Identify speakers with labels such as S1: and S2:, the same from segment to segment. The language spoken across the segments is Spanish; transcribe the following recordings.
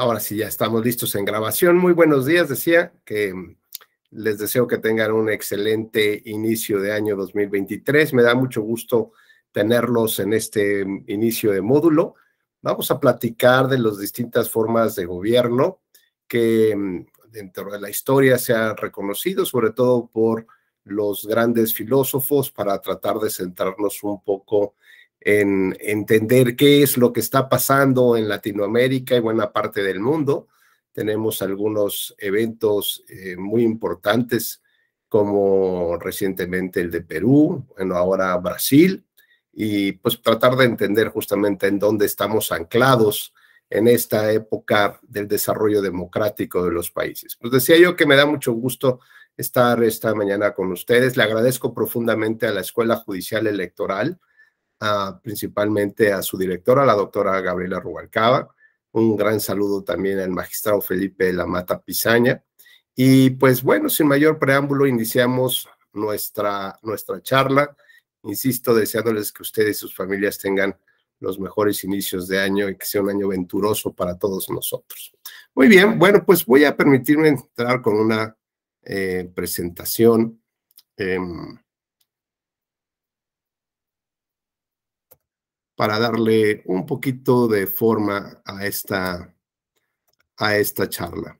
S1: Ahora sí, ya estamos listos en grabación. Muy buenos días, decía que mm, les deseo que tengan un excelente inicio de año 2023. Me da mucho gusto tenerlos en este mm, inicio de módulo. Vamos a platicar de las distintas formas de gobierno que mm, dentro de la historia se han reconocido, sobre todo por los grandes filósofos, para tratar de centrarnos un poco en en entender qué es lo que está pasando en Latinoamérica y buena parte del mundo. Tenemos algunos eventos eh, muy importantes como recientemente el de Perú, bueno, ahora Brasil, y pues tratar de entender justamente en dónde estamos anclados en esta época del desarrollo democrático de los países. Pues decía yo que me da mucho gusto estar esta mañana con ustedes. Le agradezco profundamente a la Escuela Judicial Electoral principalmente a su directora, la doctora Gabriela Rubalcaba. Un gran saludo también al magistrado Felipe Lamata Pizaña. Y pues bueno, sin mayor preámbulo, iniciamos nuestra, nuestra charla. Insisto, deseándoles que ustedes y sus familias tengan los mejores inicios de año y que sea un año venturoso para todos nosotros. Muy bien, bueno, pues voy a permitirme entrar con una eh, presentación. Em, para darle un poquito de forma a esta, a esta charla.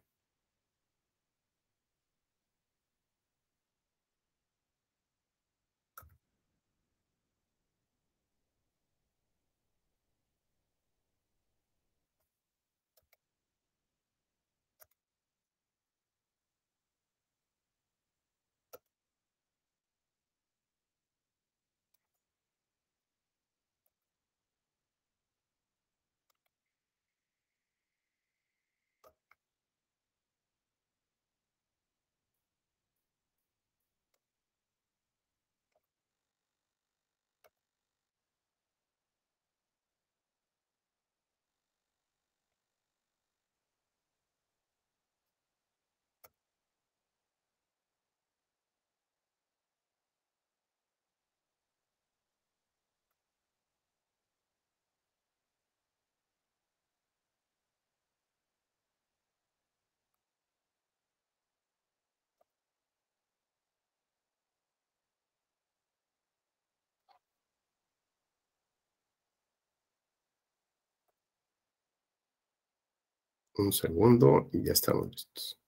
S1: Un segundo y ya estamos listos.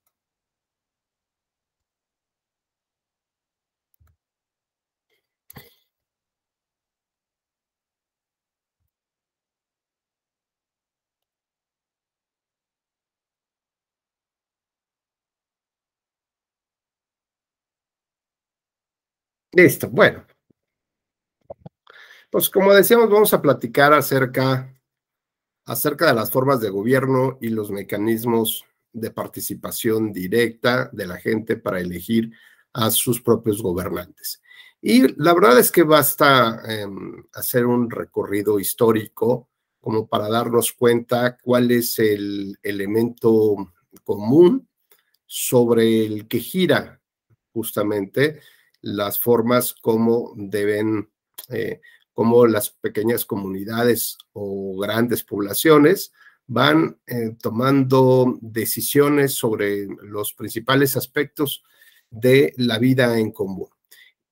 S1: Listo, bueno. Pues como decíamos, vamos a platicar acerca acerca de las formas de gobierno y los mecanismos de participación directa de la gente para elegir a sus propios gobernantes. Y la verdad es que basta em, hacer un recorrido histórico como para darnos cuenta cuál es el elemento común sobre el que gira justamente las formas como deben eh, como las pequeñas comunidades o grandes poblaciones van eh, tomando decisiones sobre los principales aspectos de la vida en común.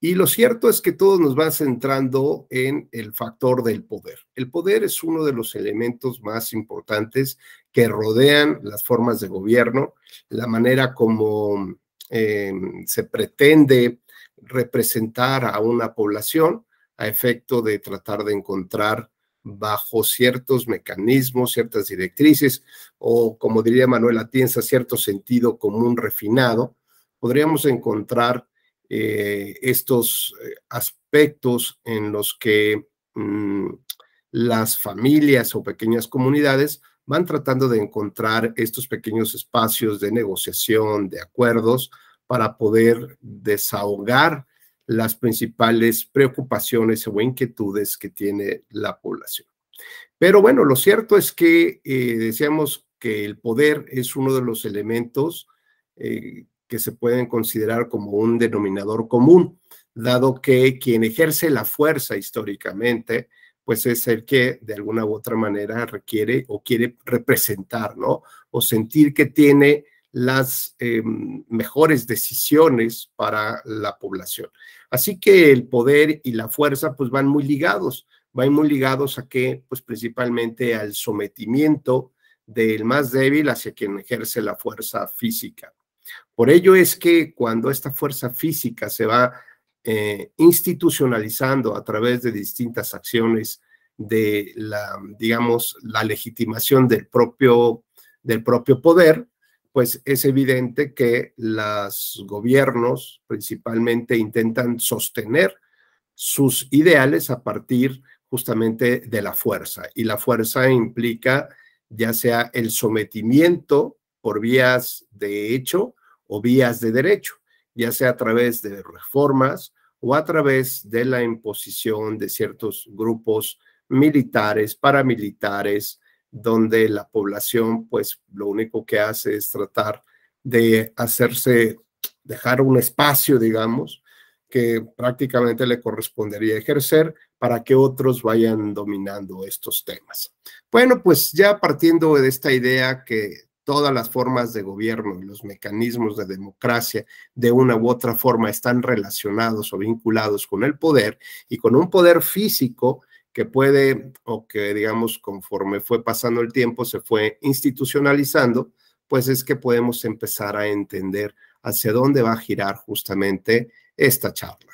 S1: Y lo cierto es que todos nos va centrando en el factor del poder. El poder es uno de los elementos más importantes que rodean las formas de gobierno, la manera como eh, se pretende representar a una población a efecto de tratar de encontrar bajo ciertos mecanismos, ciertas directrices o, como diría Manuel Atienza, cierto sentido común refinado, podríamos encontrar eh, estos eh, aspectos en los que mm, las familias o pequeñas comunidades van tratando de encontrar estos pequeños espacios de negociación, de acuerdos, para poder desahogar las principales preocupaciones o inquietudes que tiene la población. Pero bueno, lo cierto es que eh, decíamos que el poder es uno de los elementos eh, que se pueden considerar como un denominador común, dado que quien ejerce la fuerza históricamente, pues es el que de alguna u otra manera requiere o quiere representar, ¿no? O sentir que tiene las em, mejores decisiones para la población. Así que el poder y la fuerza pues van muy ligados, van muy ligados a que pues principalmente al sometimiento del más débil hacia quien ejerce la fuerza física. Por ello es que cuando esta fuerza física se va eh, institucionalizando a través de distintas acciones de la, digamos, la legitimación del propio, del propio poder, pues es evidente que los gobiernos principalmente intentan sostener sus ideales a partir justamente de la fuerza. Y la fuerza implica ya sea el sometimiento por vías de hecho o vías de derecho, ya sea a través de reformas o a través de la imposición de ciertos grupos militares, paramilitares, donde la población pues lo único que hace es tratar de hacerse, dejar un espacio, digamos, que prácticamente le correspondería ejercer para que otros vayan dominando estos temas. Bueno, pues ya partiendo de esta idea que todas las formas de gobierno y los mecanismos de democracia de una u otra forma están relacionados o vinculados con el poder y con un poder físico que puede o que digamos conforme fue pasando el tiempo se fue institucionalizando, pues es que podemos empezar a entender hacia dónde va a girar justamente esta charla.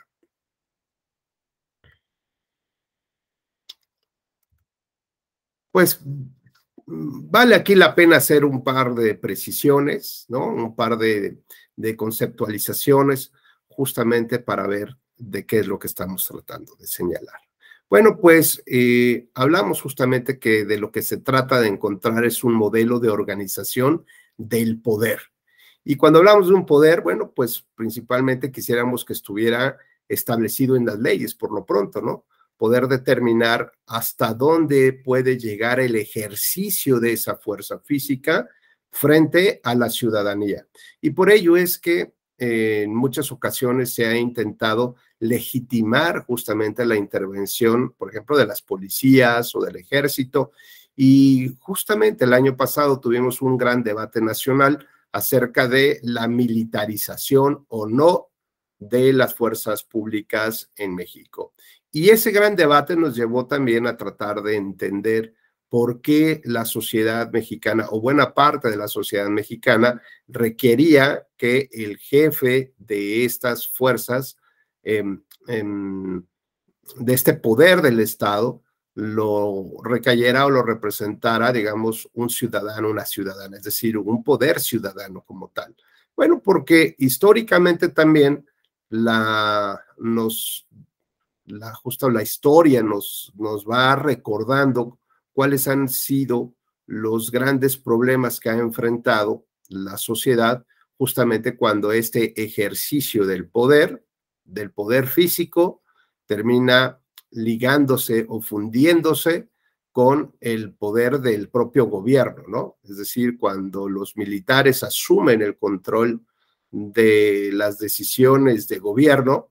S1: Pues mm, vale aquí la pena hacer un par de precisiones, ¿no? Un par de conceptualizaciones justamente para ver de qué es lo que estamos tratando de señalar. Bueno, pues eh, hablamos justamente que de lo que se trata de encontrar es un modelo de organización del poder. Y cuando hablamos de un poder, bueno, pues principalmente quisiéramos que estuviera establecido en las leyes, por lo pronto, ¿no? Poder determinar hasta dónde puede llegar el ejercicio de esa fuerza física frente a la ciudadanía. Y por ello es que en muchas ocasiones se ha intentado legitimar justamente la intervención, por ejemplo, de las policías o del ejército. Y justamente el año pasado tuvimos un gran debate nacional acerca de la militarización o no de las fuerzas públicas en México. Y ese gran debate nos llevó también a tratar de entender por qué la sociedad mexicana o buena parte de la sociedad mexicana requería que el jefe de estas fuerzas, em, em, de este poder del Estado, lo recayera o lo representara, digamos, un ciudadano, una ciudadana, es decir, un poder ciudadano como tal. Bueno, porque históricamente también la, nos, la, justo la historia nos, nos va recordando cuáles han sido los grandes problemas que ha enfrentado la sociedad justamente cuando este ejercicio del poder, del poder físico, termina ligándose o fundiéndose con el poder del propio gobierno, ¿no? Es decir, cuando los militares asumen el control de las decisiones de gobierno,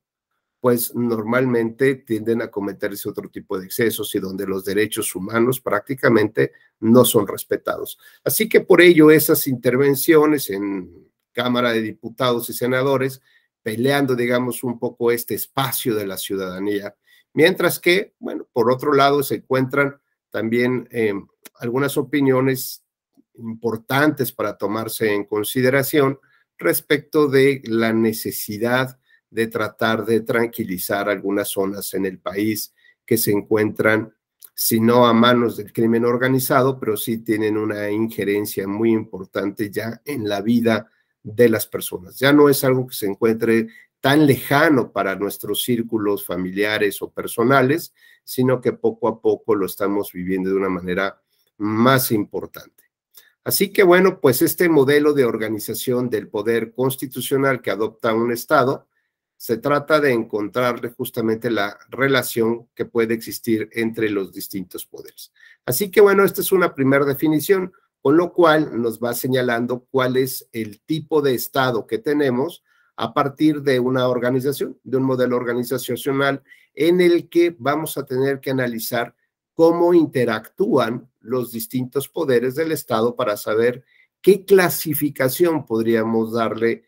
S1: pues normalmente tienden a cometerse otro tipo de excesos y donde los derechos humanos prácticamente no son respetados. Así que por ello esas intervenciones en Cámara de Diputados y Senadores peleando, digamos, un poco este espacio de la ciudadanía, mientras que, bueno, por otro lado se encuentran también em, algunas opiniones importantes para tomarse en consideración respecto de la necesidad de tratar de tranquilizar algunas zonas en el país que se encuentran, si no a manos del crimen organizado, pero sí tienen una injerencia muy importante ya en la vida de las personas. Ya no es algo que se encuentre tan lejano para nuestros círculos familiares o personales, sino que poco a poco lo estamos viviendo de una manera más importante. Así que bueno, pues este modelo de organización del poder constitucional que adopta un Estado se trata de encontrarle justamente la relación que puede existir entre los distintos poderes. Así que bueno, esta es una primera definición, con lo cual nos va señalando cuál es el tipo de Estado que tenemos a partir de una organización, de un modelo organizacional en el que vamos a tener que analizar cómo interactúan los distintos poderes del Estado para saber qué clasificación podríamos darle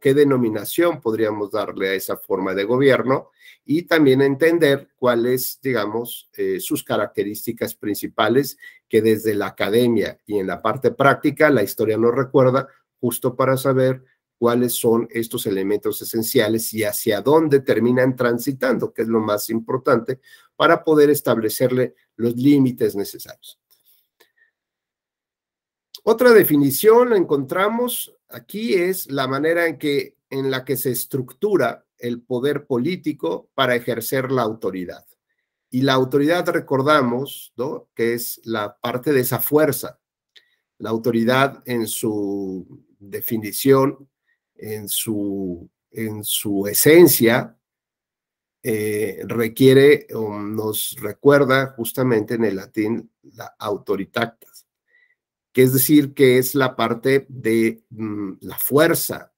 S1: qué denominación podríamos darle a esa forma de gobierno y también entender cuáles, digamos, eh, sus características principales que desde la academia y en la parte práctica la historia nos recuerda justo para saber cuáles son estos elementos esenciales y hacia dónde terminan transitando, que es lo más importante, para poder establecerle los límites necesarios. Otra definición la encontramos aquí es la manera en, que, en la que se estructura el poder político para ejercer la autoridad. Y la autoridad, recordamos, que es la parte de esa fuerza. La autoridad en su definición, en su, en su esencia, eh, requiere o nos recuerda justamente en el latín la autoritacta que es decir, que es la parte de mm, la fuerza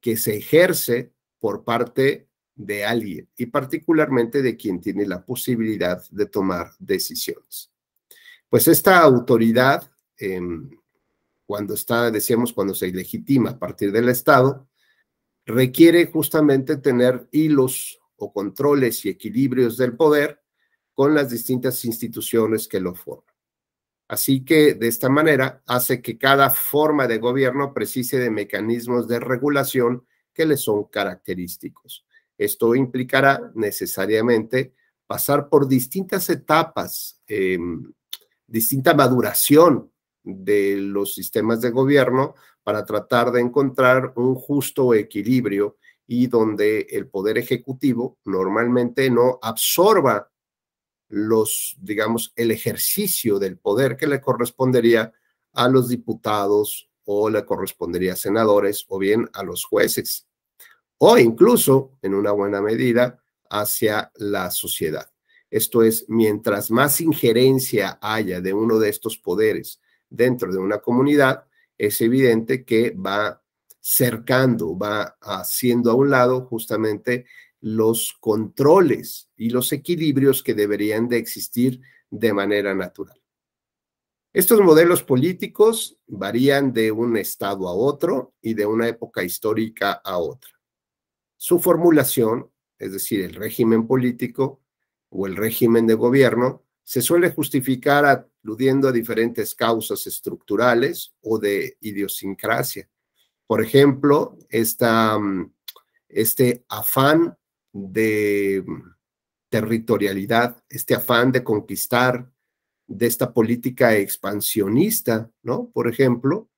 S1: que se ejerce por parte de alguien y particularmente de quien tiene la posibilidad de tomar decisiones. Pues esta autoridad, em, cuando está, decíamos, cuando se legitima a partir del Estado, requiere justamente tener hilos o controles y equilibrios del poder con las distintas instituciones que lo forman. Así que de esta manera hace que cada forma de gobierno precise de mecanismos de regulación que le son característicos. Esto implicará necesariamente pasar por distintas etapas, em, distinta maduración de los sistemas de gobierno para tratar de encontrar un justo equilibrio y donde el poder ejecutivo normalmente no absorba los, digamos, el ejercicio del poder que le correspondería a los diputados o le correspondería a senadores o bien a los jueces o incluso, en una buena medida, hacia la sociedad. Esto es, mientras más injerencia haya de uno de estos poderes dentro de una comunidad, es evidente que va cercando, va haciendo a un lado justamente los controles y los equilibrios que deberían de existir de manera natural. Estos modelos políticos varían de un estado a otro y de una época histórica a otra. Su formulación, es decir, el régimen político o el régimen de gobierno, se suele justificar aludiendo a diferentes causas estructurales o de idiosincrasia. Por ejemplo, mm, este afán de territorialidad, este afán de conquistar, de esta política expansionista, ¿no? Por ejemplo,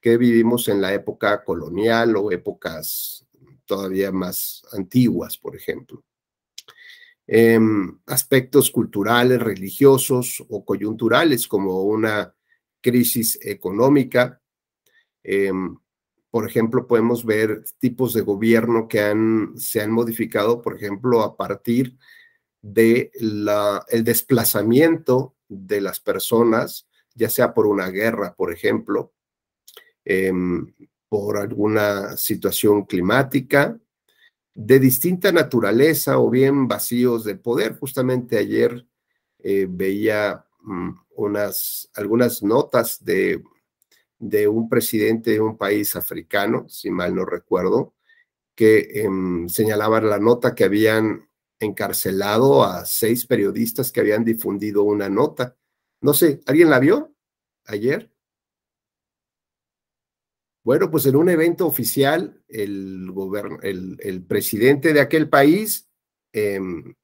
S1: que vivimos en la época colonial o épocas todavía más antiguas, por ejemplo. Em, aspectos culturales, religiosos o coyunturales, como una crisis económica, em, por ejemplo, podemos ver tipos de gobierno que se han modificado, por ejemplo, a partir del desplazamiento de las personas, ya sea por una guerra, por ejemplo, em, por alguna situación climática de distinta naturaleza o bien vacíos de poder. Justamente ayer eh, veía mm, unas, algunas notas de de un presidente de un país africano, si mal no recuerdo, que señalaban em, señalaba la nota que habían encarcelado a seis periodistas que habían difundido una nota. No sé, ¿alguien la vio ayer? Bueno, pues en un evento oficial, el, el presidente de aquel país, em,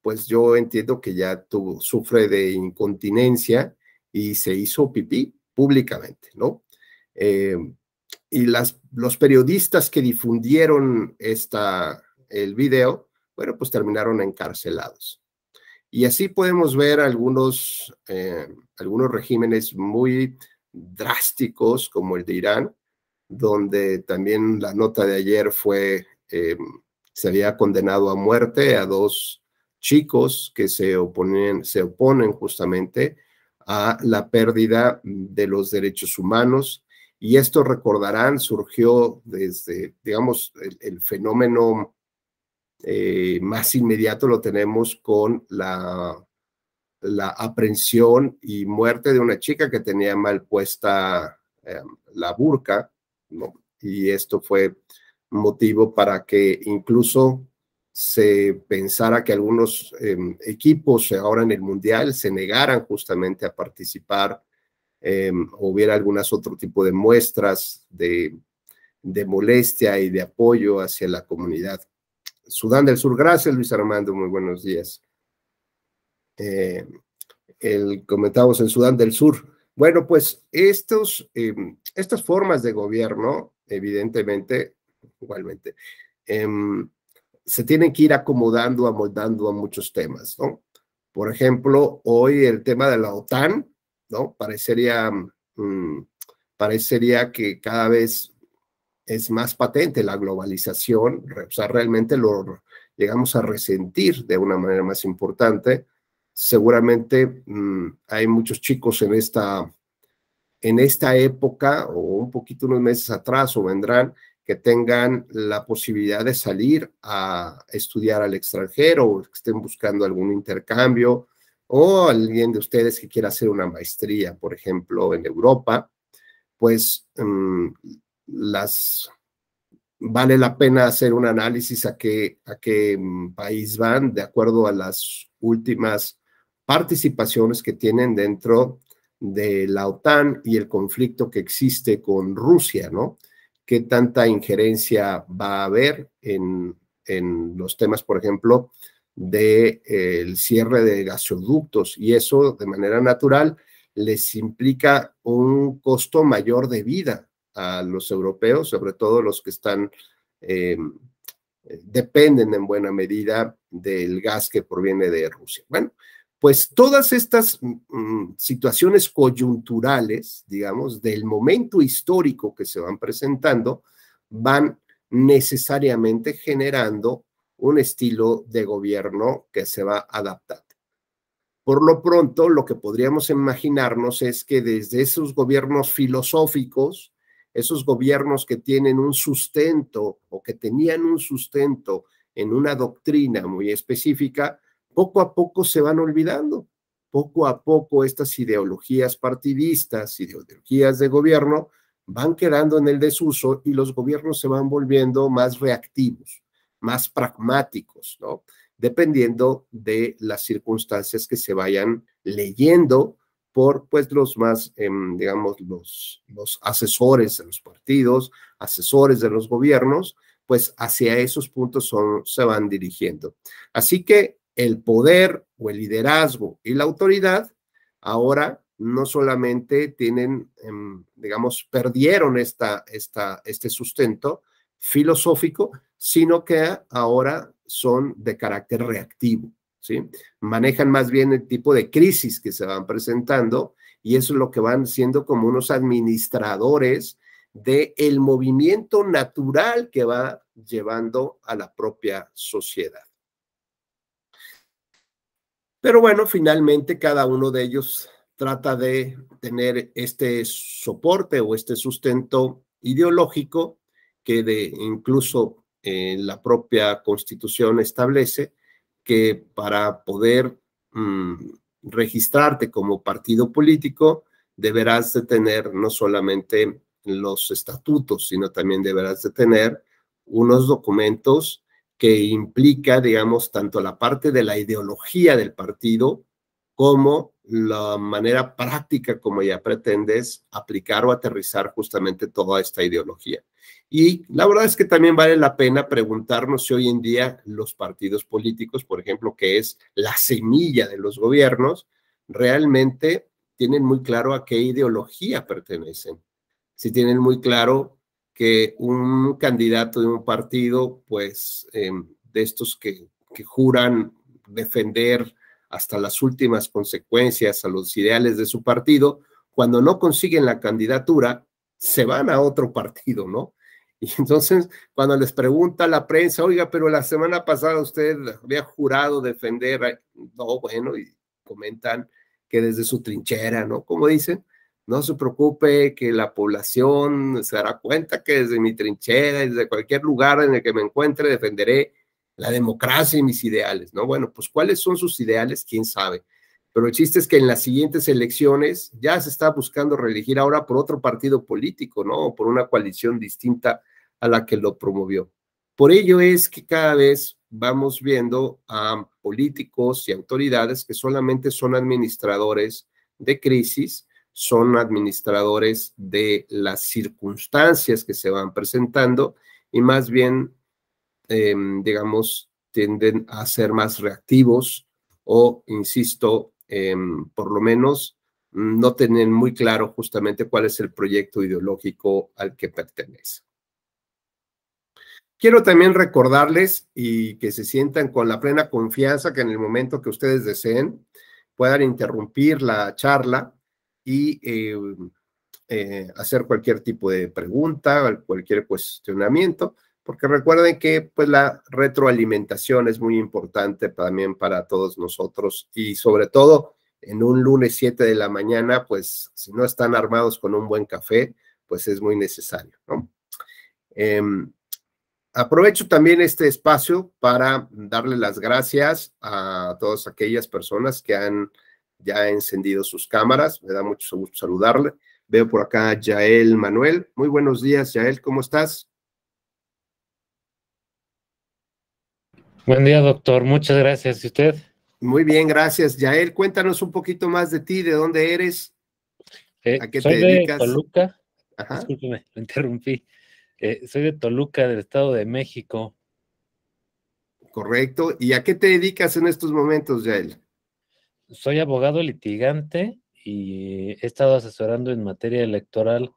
S1: pues yo entiendo que ya tuvo, sufre de incontinencia y se hizo pipí públicamente, ¿no? Eh, y las, los periodistas que difundieron esta, el video, bueno, pues terminaron encarcelados. Y así podemos ver algunos, eh, algunos regímenes muy drásticos, como el de Irán, donde también la nota de ayer fue, eh, se había condenado a muerte a dos chicos que se oponen, se oponen justamente a la pérdida de los derechos humanos. Y esto, recordarán, surgió desde, digamos, el, fenómeno eh, más inmediato lo tenemos con la, la aprehensión y muerte de una chica que tenía mal puesta eh, la burka, y esto fue motivo para que incluso se pensara que algunos em, equipos ahora en el Mundial se negaran justamente a participar, em, hubiera algunas otro tipo de muestras de, molestia y de apoyo hacia la comunidad. Sudán del Sur, gracias Luis Armando, muy buenos días. Eh, el, comentamos en Sudán del Sur. Bueno, pues estos, em, estas formas de gobierno, evidentemente, igualmente, se tienen que ir acomodando, amoldando a muchos temas, ¿no? Por ejemplo, hoy el tema de la OTAN, ¿no? Parecería, mm, parecería que cada vez es más patente la globalización, o sea, realmente lo llegamos a resentir de una manera más importante. Seguramente mm, hay muchos chicos en esta, en esta época o un poquito unos meses atrás o vendrán que tengan la posibilidad de salir a estudiar al extranjero o que estén buscando algún intercambio o alguien de ustedes que quiera hacer una maestría, por ejemplo, en Europa, pues mm, las vale la pena hacer un análisis a qué, a qué mm, país van de acuerdo a las últimas participaciones que tienen dentro de la OTAN y el conflicto que existe con Rusia, ¿no? qué tanta injerencia va a haber en, los temas, por ejemplo, del eh, cierre de gasoductos y eso de manera natural les implica un costo mayor de vida a los europeos, sobre todo los que están, em, eh, dependen en buena medida del gas que proviene de Rusia. Bueno, pues todas estas mm, mm, situaciones coyunturales, digamos, del momento histórico que se van presentando, van necesariamente generando un estilo de gobierno que se va adaptando. Por lo pronto, lo que podríamos imaginarnos es que desde esos gobiernos filosóficos, esos gobiernos que tienen un sustento o que tenían un sustento en una doctrina muy específica, poco a poco se van olvidando. Poco a poco estas ideologías partidistas, ideologías de gobierno, van quedando en el desuso y los gobiernos se van volviendo más reactivos, más pragmáticos, ¿no? Dependiendo de las circunstancias que se vayan leyendo por, pues, los más, em, digamos, los, asesores de los partidos, asesores de los gobiernos, pues hacia esos puntos se van dirigiendo. Así que el poder o el liderazgo y la autoridad ahora no solamente tienen, em, digamos, perdieron esta, este sustento filosófico, sino que ahora son de carácter reactivo, ¿sí? Manejan más bien el tipo de crisis que se van presentando y eso es lo que van siendo como unos administradores del el movimiento natural que va llevando a la propia sociedad. Pero bueno, finalmente cada uno de ellos trata de tener este soporte o este sustento ideológico que de incluso en eh, la propia constitución establece que para poder mm, registrarte como partido político deberás de tener no solamente los estatutos, sino también deberás de tener unos documentos que implica, digamos, tanto la parte de la ideología del partido como la manera práctica como ya pretendes aplicar o aterrizar justamente toda esta ideología. Y la verdad es que también vale la pena preguntarnos si hoy en día los partidos políticos, por ejemplo, que es la semilla de los gobiernos, realmente tienen muy claro a qué ideología pertenecen, si tienen muy claro que un candidato de un partido, pues eh, de estos que, juran defender hasta las últimas consecuencias a los ideales de su partido, cuando no consiguen la candidatura, se van a otro partido, ¿no? Y entonces, cuando les pregunta la prensa, oiga, pero la semana pasada usted había jurado defender, no, bueno, y comentan que desde su trinchera, ¿no? Como dicen, no se preocupe que la población se dará cuenta que desde mi trinchera, desde cualquier lugar en el que me encuentre, defenderé la democracia y mis ideales, ¿no? Bueno, pues cuáles son sus ideales, quién sabe. Pero el chiste es que en las siguientes elecciones ya se está buscando reelegir ahora por otro partido político, ¿no? Por una coalición distinta a la que lo promovió. Por ello es que cada vez vamos viendo a políticos y autoridades que solamente son administradores de crisis son administradores de las circunstancias que se van presentando y más bien, em, digamos, tienden a ser más reactivos o, insisto, em, por lo menos no tienen muy claro justamente cuál es el proyecto ideológico al que pertenece. Quiero también recordarles y que se sientan con la plena confianza que en el momento que ustedes deseen puedan interrumpir la charla y eh, eh, hacer cualquier tipo de pregunta, cualquier cuestionamiento, porque recuerden que pues, la retroalimentación es muy importante también para todos nosotros y sobre todo en un lunes 7 de la mañana, pues si no están armados con un buen café, pues es muy necesario. Em, aprovecho también este espacio para darle las gracias a todas aquellas personas que han ya ha encendido sus cámaras. Me da mucho gusto saludarle. Veo por acá a Yael Manuel. Muy buenos días, Yael, ¿cómo estás?
S2: Buen día, doctor. Muchas gracias. ¿Y usted?
S1: Muy bien, gracias. Yael, cuéntanos un poquito más de ti, de dónde eres,
S2: eh, a qué te dedicas. De Toluca. Ajá. interrumpí. Eh, soy de Toluca, del Estado de México. Correcto. ¿Y a qué te dedicas en estos momentos, Yael? soy abogado litigante y he estado asesorando en materia electoral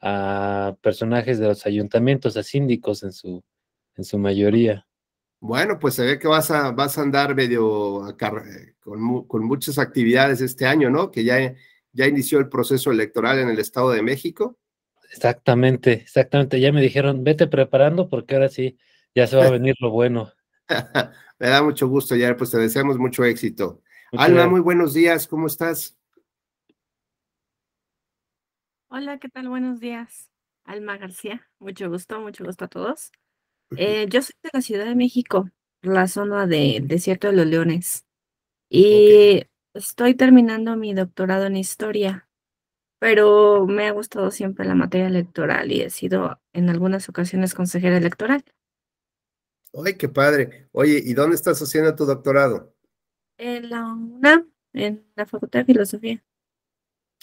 S2: a personajes de los ayuntamientos, a síndicos en su, en su mayoría. Bueno, pues se ve que vas a, vas a andar medio
S1: eh, con, muchas actividades este año, ¿no? Que ya, ya inició el proceso electoral en el Estado de México.
S2: Exactamente, exactamente. Ya me dijeron, vete preparando porque ahora sí, ya se va a venir lo bueno.
S1: me da mucho gusto, Ya pues te deseamos mucho éxito. Alma, muy
S2: buenos días, ¿cómo estás?
S3: Hola, ¿qué tal? Buenos días. Alma García, mucho gusto, mucho gusto a todos. Eh, yo soy de la Ciudad de México, la zona de Desierto de los Leones, y estoy terminando mi doctorado en historia, pero me ha gustado siempre la materia electoral y he sido en algunas ocasiones consejera electoral.
S1: ¡Ay, qué padre! Oye, ¿y dónde estás haciendo tu doctorado?
S3: en la UNAM, en la Facultad de Filosofía.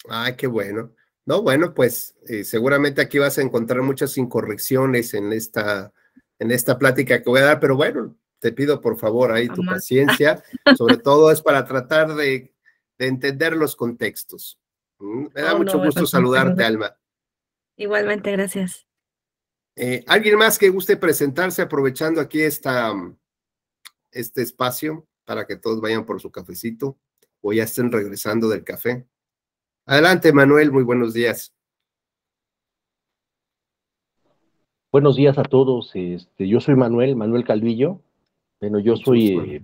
S1: Ah, qué bueno. No, bueno, pues eh, seguramente aquí vas a encontrar muchas incorrecciones en esta, en esta plática que voy a dar, pero bueno, te pido por favor ahí tu paciencia, sobre todo es para tratar de, entender los contextos. Mm, me da oh, mucho gusto saludarte, Alma.
S3: Igualmente, gracias.
S1: Eh, ¿Alguien más que guste presentarse aprovechando aquí este espacio? para que todos vayan por su cafecito o ya estén regresando del café. Adelante, Manuel, muy buenos días. Buenos días a todos. Este, yo soy Manuel, Manuel Calvillo. Bueno, yo soy, eh,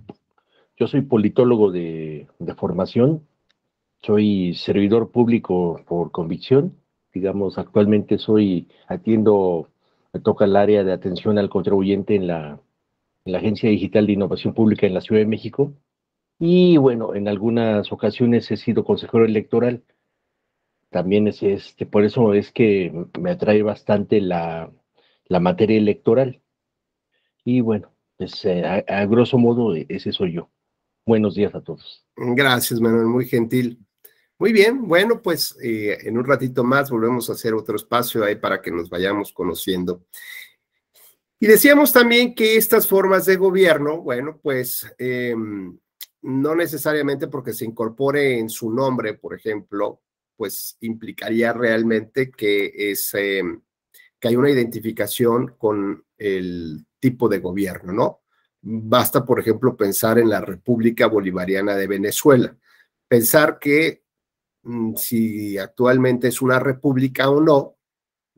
S1: yo soy
S2: politólogo de, de formación, soy servidor público por convicción. Digamos, actualmente soy, atiendo, me toca el área de
S4: atención al contribuyente en la la Agencia Digital de Innovación Pública en la Ciudad de México.
S5: Y bueno, en algunas ocasiones he sido consejero electoral. También es este, por eso es que me atrae bastante la, la materia electoral. Y bueno, pues, eh, a, grosso modo, ese soy yo.
S1: Buenos días a todos. Gracias, Manuel, muy gentil. Muy bien, bueno, pues eh, en un ratito más volvemos a hacer otro espacio ahí para que nos vayamos conociendo. Y decíamos también que estas formas de gobierno, bueno, pues em, no necesariamente porque se incorpore en su nombre, por ejemplo, pues implicaría realmente que, em, que hay una identificación con el tipo de gobierno, ¿no? Basta, por ejemplo, pensar en la República Bolivariana de Venezuela. Pensar que mm, si actualmente es una república o no,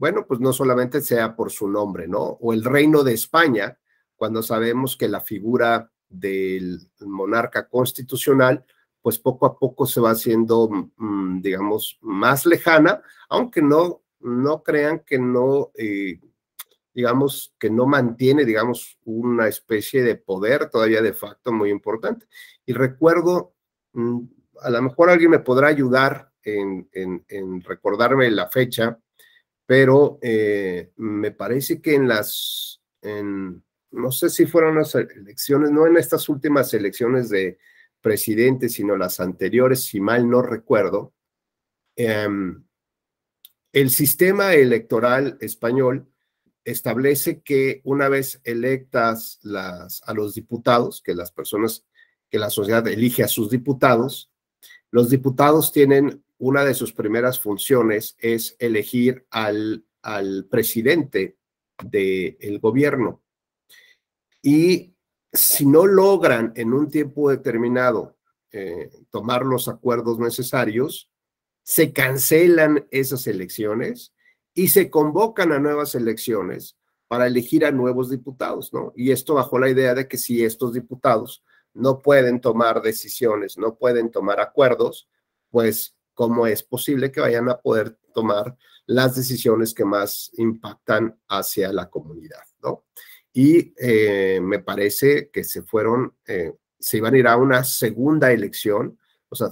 S1: bueno, pues no solamente sea por su nombre, ¿no? O el reino de España, cuando sabemos que la figura del monarca constitucional, pues poco a poco se va haciendo, mm, digamos, más lejana, aunque no, no crean que no, eh, digamos, que no mantiene, digamos, una especie de poder todavía de facto muy importante. Y recuerdo, mm, a lo mejor alguien me podrá ayudar en recordarme la fecha, pero eh, me parece que en las, no sé si fueron las elecciones, no en estas últimas elecciones de presidente, sino las anteriores, si mal no recuerdo, em, el sistema electoral español establece que una vez electas a los diputados, que las personas, que la sociedad elige a sus diputados, los diputados tienen una de sus primeras funciones es elegir al, al presidente del gobierno. Y si no logran en un tiempo determinado eh, tomar los acuerdos necesarios, se cancelan esas elecciones y se convocan a nuevas elecciones para elegir a nuevos diputados, ¿no? Y esto bajo la idea de que si estos diputados no pueden tomar decisiones, no pueden tomar acuerdos, pues cómo es posible que vayan a poder tomar las decisiones que más impactan hacia la comunidad, ¿no? Y eh, me parece que se fueron, eh, se iban a ir a una segunda elección, o sea,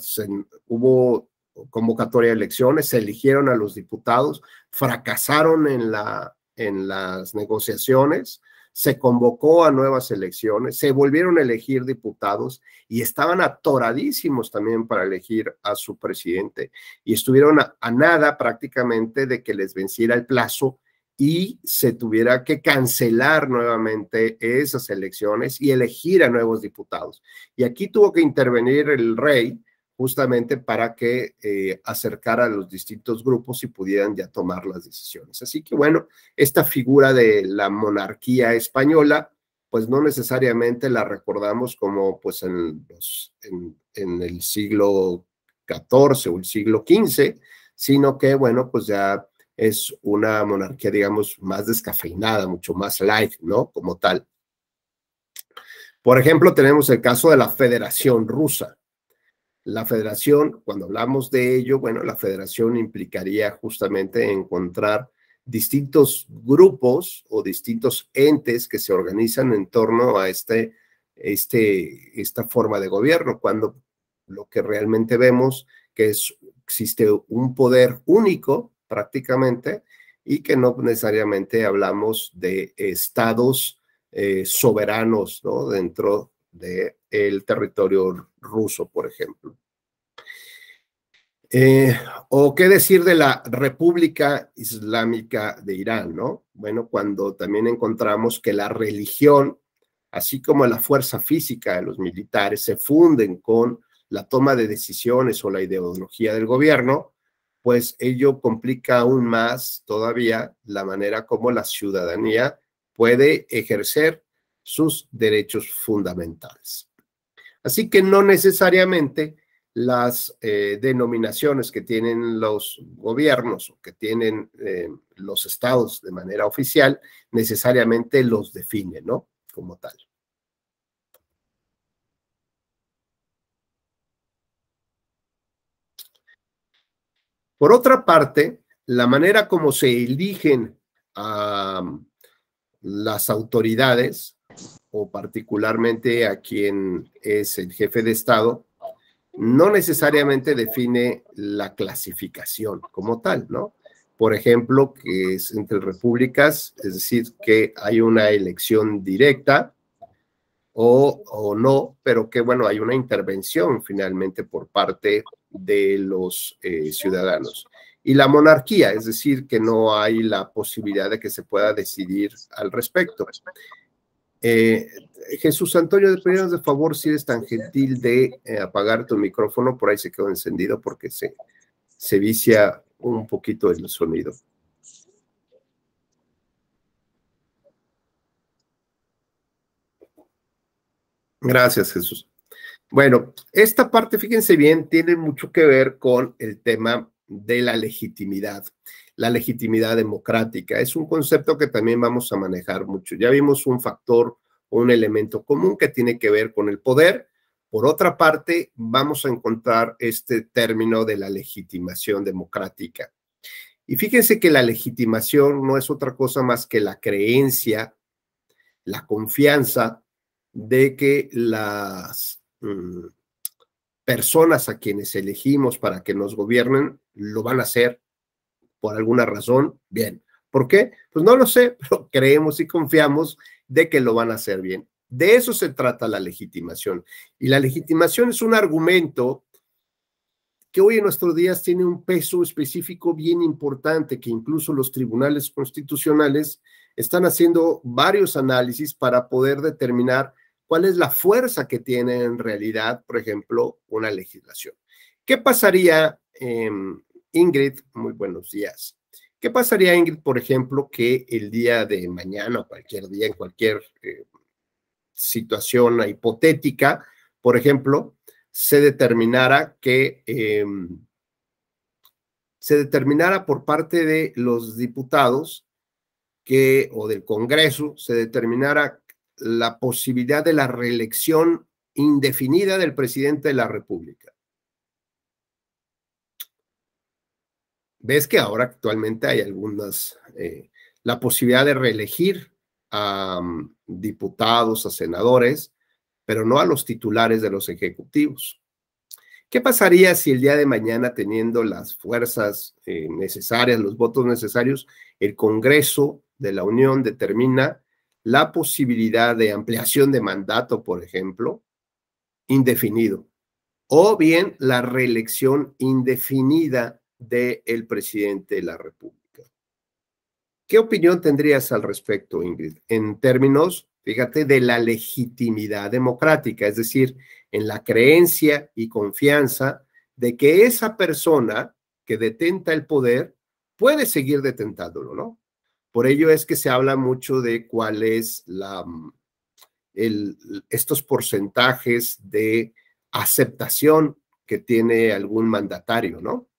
S1: hubo convocatoria de elecciones, se eligieron a los diputados, fracasaron en las negociaciones, se convocó a nuevas elecciones, se volvieron a elegir diputados y estaban atoradísimos también para elegir a su presidente y estuvieron a, nada prácticamente de que les venciera el plazo y se tuviera que cancelar nuevamente esas elecciones y elegir a nuevos diputados. Y aquí tuvo que intervenir el rey justamente para que eh, acercara a los distintos grupos y pudieran ya tomar las decisiones. Así que bueno, esta figura de la monarquía española, pues no necesariamente la recordamos como pues en, los, en, en el siglo XIV o el siglo XV, sino que bueno, pues ya es una monarquía, digamos, más descafeinada, mucho más light, ¿no? Como tal. Por ejemplo, tenemos el caso de la Federación Rusa, la federación, cuando hablamos de ello, bueno, la federación implicaría justamente encontrar distintos grupos o distintos entes que se organizan en torno a este, este, esta forma de gobierno, cuando lo que realmente vemos que existe un poder único prácticamente y que no necesariamente hablamos de estados eh, soberanos ¿no? dentro del el territorio ruso, por ejemplo. Eh, o qué decir de la República Islámica de Irán, ¿no? Bueno, cuando también encontramos que la religión, así como la fuerza física de los militares, se funden con la toma de decisiones o la ideología del gobierno, pues ello complica aún más todavía la manera como la ciudadanía puede ejercer sus derechos fundamentales. Así que no necesariamente las eh, denominaciones que tienen los gobiernos o que tienen eh, los estados de manera oficial necesariamente los definen ¿no? Como tal. Por otra parte, la manera como se eligen a las autoridades o particularmente a quien es el jefe de Estado, no necesariamente define la clasificación como tal, ¿no? Por ejemplo, que es entre repúblicas, es decir, que hay una elección directa o, no, pero que bueno, hay una intervención finalmente por parte de los eh, ciudadanos. Y la monarquía, es decir, que no hay la posibilidad de que se pueda decidir al respecto. Eh, Jesús Antonio, ¿te de favor si eres tan gentil de eh, apagar tu micrófono? Por ahí se quedó encendido porque se, se vicia un poquito el sonido. Gracias, Jesús. Bueno, esta parte, fíjense bien, tiene mucho que ver con el tema de la legitimidad la legitimidad democrática. Es un concepto que también vamos a manejar mucho. Ya vimos un factor o un elemento común que tiene que ver con el poder. Por otra parte, vamos a encontrar este término de la legitimación democrática. Y fíjense que la legitimación no es otra cosa más que la creencia, la confianza de que las mm, personas a quienes elegimos para que nos gobiernen lo van a hacer por alguna razón, bien. ¿Por qué? Pues no lo sé, pero creemos y confiamos de que lo van a hacer bien. De eso se trata la legitimación. Y la legitimación es un argumento que hoy en nuestros días tiene un peso específico bien importante, que incluso los tribunales constitucionales están haciendo varios análisis para poder determinar cuál es la fuerza que tiene en realidad, por ejemplo, una legislación. ¿Qué pasaría eh, Ingrid, muy buenos días. ¿Qué pasaría, Ingrid, por ejemplo, que el día de mañana o cualquier día, en cualquier eh, situación hipotética, por ejemplo, se determinara que em, se determinara por parte de los diputados que, o del Congreso, se determinara la posibilidad de la reelección indefinida del presidente de la República. ves que ahora actualmente hay algunas, eh, la posibilidad de reelegir a mm, diputados, a senadores, pero no a los titulares de los ejecutivos. ¿Qué pasaría si el día de mañana, teniendo las fuerzas eh, necesarias, los votos necesarios, el Congreso de la Unión determina la posibilidad de ampliación de mandato, por ejemplo, indefinido, o bien la reelección indefinida del presidente de la República. ¿Qué opinión tendrías al respecto, Ingrid, en términos, fíjate, de la legitimidad democrática, es decir, en la creencia y confianza de que esa persona que detenta el poder puede seguir detentándolo, ¿no? Por ello es que se habla mucho de cuáles es mm, estos porcentajes de aceptación que tiene algún mandatario, ¿no?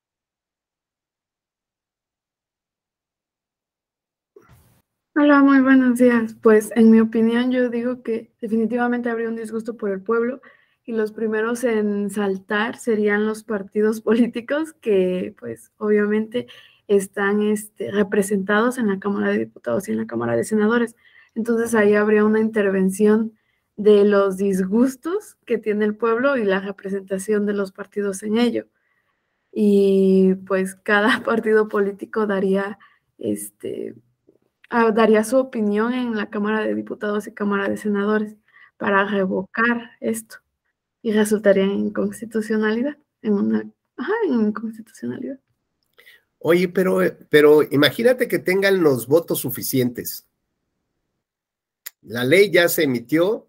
S2: Hola, muy buenos días. Pues en mi opinión yo digo que definitivamente habría un disgusto por el pueblo y los primeros en saltar serían los partidos políticos que pues obviamente están este, representados en la Cámara de Diputados y en la Cámara de Senadores. Entonces ahí habría una intervención de los disgustos que tiene el pueblo y la representación de los partidos en ello. Y pues cada partido político daría este daría su opinión en la Cámara de Diputados y Cámara de Senadores para revocar esto y resultaría en inconstitucionalidad, en una ajá, en inconstitucionalidad.
S1: Oye, pero, pero imagínate que tengan los votos suficientes. La ley ya se emitió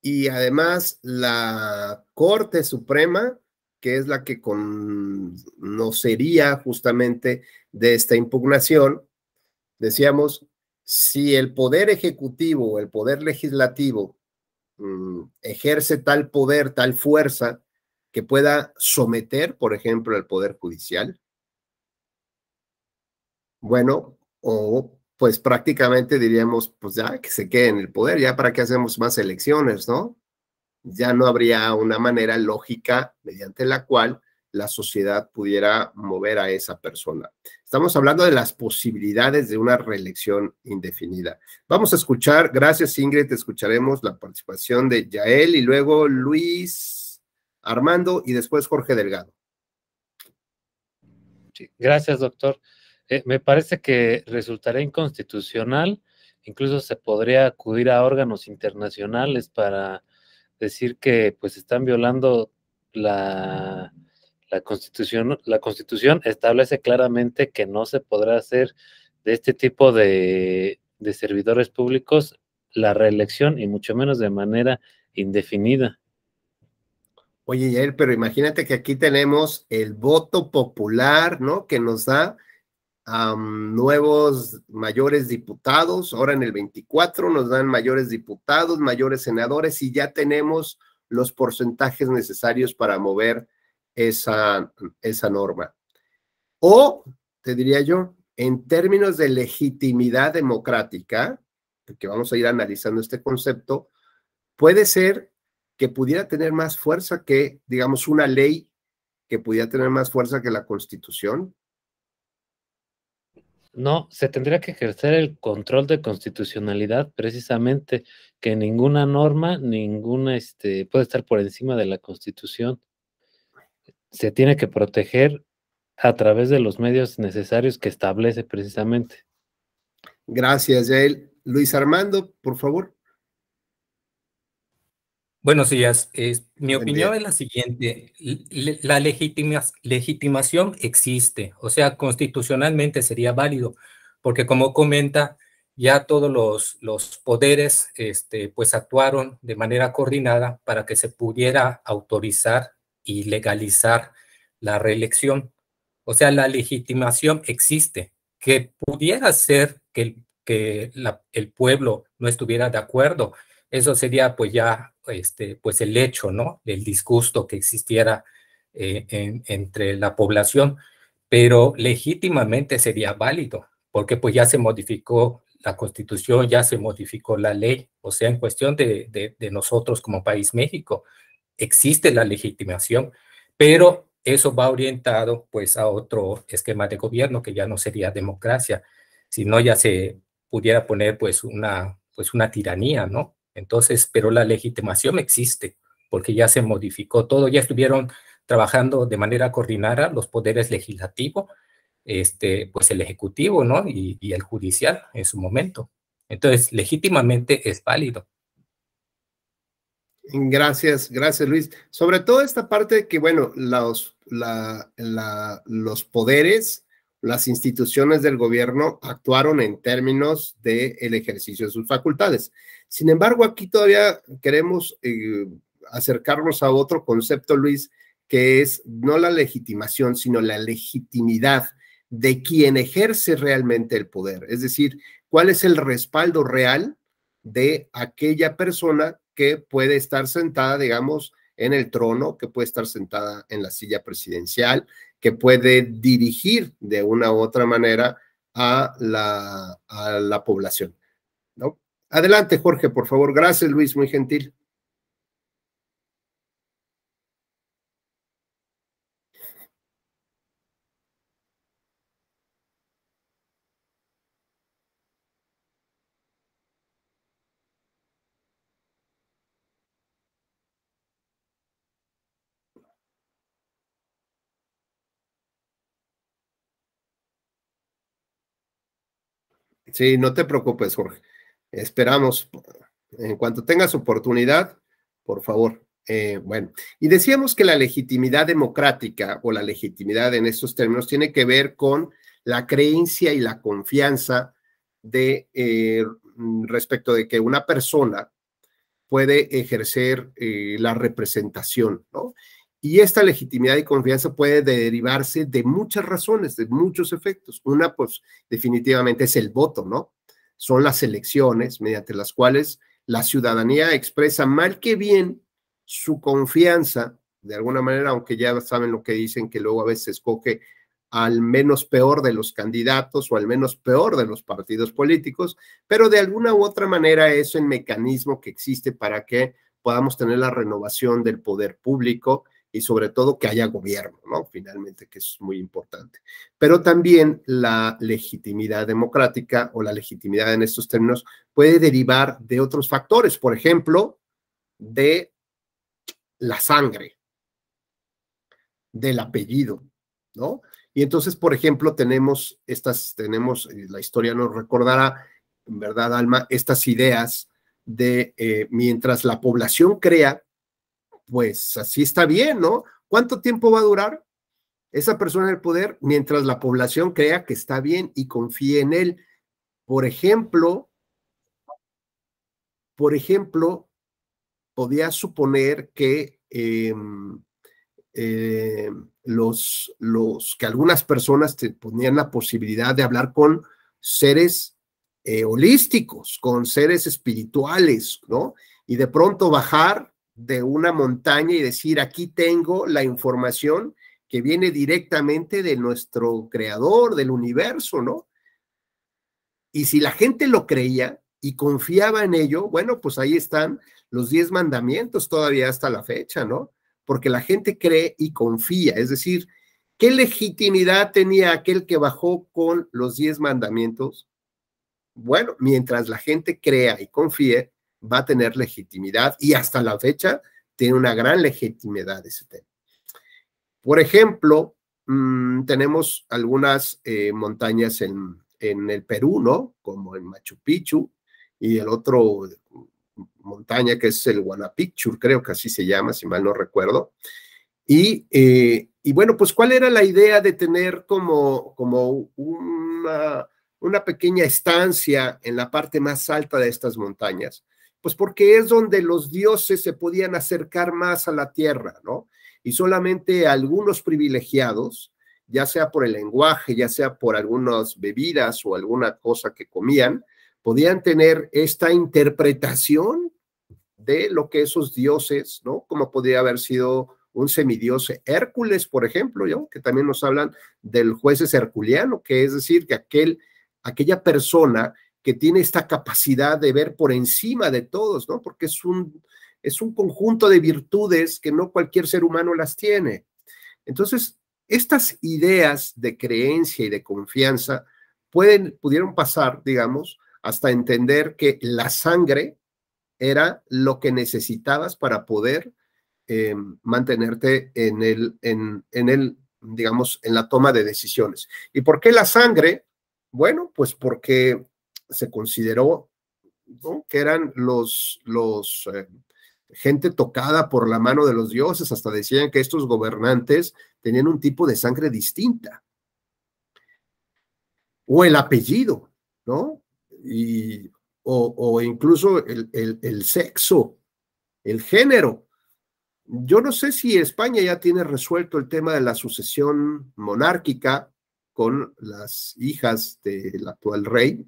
S1: y además la Corte Suprema, que es la que conocería justamente de esta impugnación, decíamos, si el poder ejecutivo, el poder legislativo, mm, ejerce tal poder, tal fuerza, que pueda someter, por ejemplo, al poder judicial, bueno, o pues prácticamente diríamos, pues ya que se quede en el poder, ya para qué hacemos más elecciones, ¿no? Ya no habría una manera lógica mediante la cual la sociedad pudiera mover a esa persona. Estamos hablando de las posibilidades de una reelección indefinida. Vamos a escuchar, gracias Ingrid, escucharemos la participación de Yael y luego Luis Armando y después Jorge Delgado.
S2: gracias, doctor. Eh, me parece que resultará inconstitucional, incluso se podría acudir a órganos internacionales para decir que pues están violando la... La constitución, la constitución establece claramente que no se podrá hacer de este tipo de, servidores públicos la reelección y mucho menos de manera indefinida. Oye, Yair, pero imagínate que aquí tenemos el voto popular, ¿no? Que nos da
S1: nuevos mayores diputados, ahora en el 24 nos dan mayores diputados, mayores senadores y ya tenemos los porcentajes necesarios para mover esa, esa norma. O, te diría yo, en términos de legitimidad democrática, que vamos a ir analizando este concepto, puede ser que pudiera tener más fuerza que, digamos, una ley que pudiera tener más fuerza que la constitución.
S2: No, se tendría que ejercer el control de constitucionalidad, precisamente, que ninguna norma, ninguna, este, puede estar por encima de la constitución se tiene que proteger a través de los medios necesarios que establece precisamente. Gracias, Yael. Luis Armando, por favor.
S6: Buenos días. mi opinión es la siguiente. La legitimación existe, o sea, constitucionalmente sería válido, porque como comenta, ya todos los, los poderes este, pues actuaron de manera coordinada para que se pudiera autorizar y legalizar la reelección. O sea, la legitimación existe. Que pudiera ser que, que el pueblo no estuviera de acuerdo, eso sería pues ya este, pues el hecho, ¿no? El disgusto que existiera eh, entre la población, pero legítimamente sería válido, porque pues ya se modificó la constitución, ya se modificó la ley, o sea, en cuestión de nosotros como país México, existe la legitimación, pero eso va orientado pues a otro esquema de gobierno que ya no sería democracia, sino ya se pudiera poner pues una, pues una tiranía, ¿no? Entonces, pero la legitimación existe porque ya se modificó todo, ya estuvieron trabajando de manera coordinada los poderes legislativo, este, pues el ejecutivo, ¿no? y el judicial en su momento. Entonces, legítimamente
S1: es válido. Gracias, gracias Luis. Sobre todo esta parte de que, bueno, los, los poderes, las instituciones del gobierno actuaron en términos del ejercicio de sus facultades. Sin embargo, aquí todavía queremos eh, acercarnos a otro concepto, Luis, que es no la legitimación, sino la legitimidad de quien ejerce realmente el poder. Es decir, cuál es el respaldo real de aquella persona que puede estar sentada, digamos, en el trono, que puede estar sentada en la silla presidencial, que puede dirigir de una u otra manera a la, a la población. ¿no? Adelante, Jorge, por favor. Gracias, Luis, muy gentil. Sí, no te preocupes, Jorge. Esperamos. En cuanto tengas oportunidad, por favor. Eh, bueno, y decíamos que la legitimidad democrática o la legitimidad en estos términos tiene que ver con la creencia y la confianza de eh, respecto de que una persona puede ejercer eh, la representación, ¿no? Y esta legitimidad y confianza puede derivarse de muchas razones, de muchos efectos. Una, pues, definitivamente es el voto, ¿no? Son las elecciones mediante las cuales la ciudadanía expresa mal que bien su confianza, de alguna manera, aunque ya saben lo que dicen, que luego a veces escoge al menos peor de los candidatos o al menos peor de los partidos políticos, pero de alguna u otra manera es el mecanismo que existe para que podamos tener la renovación del poder público, y sobre todo que haya gobierno, ¿no? Finalmente, que es muy importante. Pero también la legitimidad democrática o la legitimidad en estos términos puede derivar de otros factores, por ejemplo, de la sangre, del apellido, ¿no? Y entonces, por ejemplo, tenemos estas, tenemos, eh, la historia nos recordará, en verdad, Alma, estas ideas de eh, mientras la población crea pues así está bien, ¿no? ¿Cuánto tiempo va a durar esa persona en el poder mientras la población crea que está bien y confíe en él? Por ejemplo, por ejemplo, podía suponer que em, eh, los, los, que algunas personas te ponían la posibilidad de hablar con seres eh, holísticos, con seres espirituales, ¿no? Y de pronto bajar de una montaña y decir, aquí tengo la información que viene directamente de nuestro creador, del universo, ¿no? Y si la gente lo creía y confiaba en ello, bueno, pues ahí están los diez mandamientos todavía hasta la fecha, ¿no? Porque la gente cree y confía, es decir, ¿qué legitimidad tenía aquel que bajó con los diez mandamientos? Bueno, mientras la gente crea y confíe, va a tener legitimidad y hasta la fecha tiene una gran legitimidad ese tema. Por ejemplo, mm, tenemos algunas eh, montañas en, el Perú, ¿no? Como en Machu Picchu y el otro mm, montaña que es el Guanapichur, creo que así se llama, si mal no recuerdo. Y, eh, bueno, pues cuál era la idea de tener como, como una pequeña estancia en la parte más alta de estas montañas, pues porque es donde los dioses se podían acercar más a la tierra, ¿no? Y solamente algunos privilegiados, ya sea por el lenguaje, ya sea por algunas bebidas o alguna cosa que comían, podían tener esta interpretación de lo que esos dioses, ¿no? Como podría haber sido un semidios Hércules, por ejemplo, ¿no? que también nos hablan del juez herculeano, que es decir, que aquel, aquella persona que tiene esta capacidad de ver por encima de todos, ¿no? Porque es un, es un conjunto de virtudes que no cualquier ser humano las tiene. Entonces, estas ideas de creencia y de confianza pueden, pudieron pasar, digamos, hasta entender que la sangre era lo que necesitabas para poder eh, mantenerte en el, en, en el, digamos, en la toma de decisiones. ¿Y por qué la sangre? Bueno, pues porque se consideró que eran los, los eh, gente tocada por la mano de los dioses, hasta decían que estos gobernantes tenían un tipo de sangre distinta. O el apellido, ¿no? o, incluso el sexo, el género. Yo no sé si España ya tiene resuelto el tema de la sucesión monárquica con las hijas del actual rey,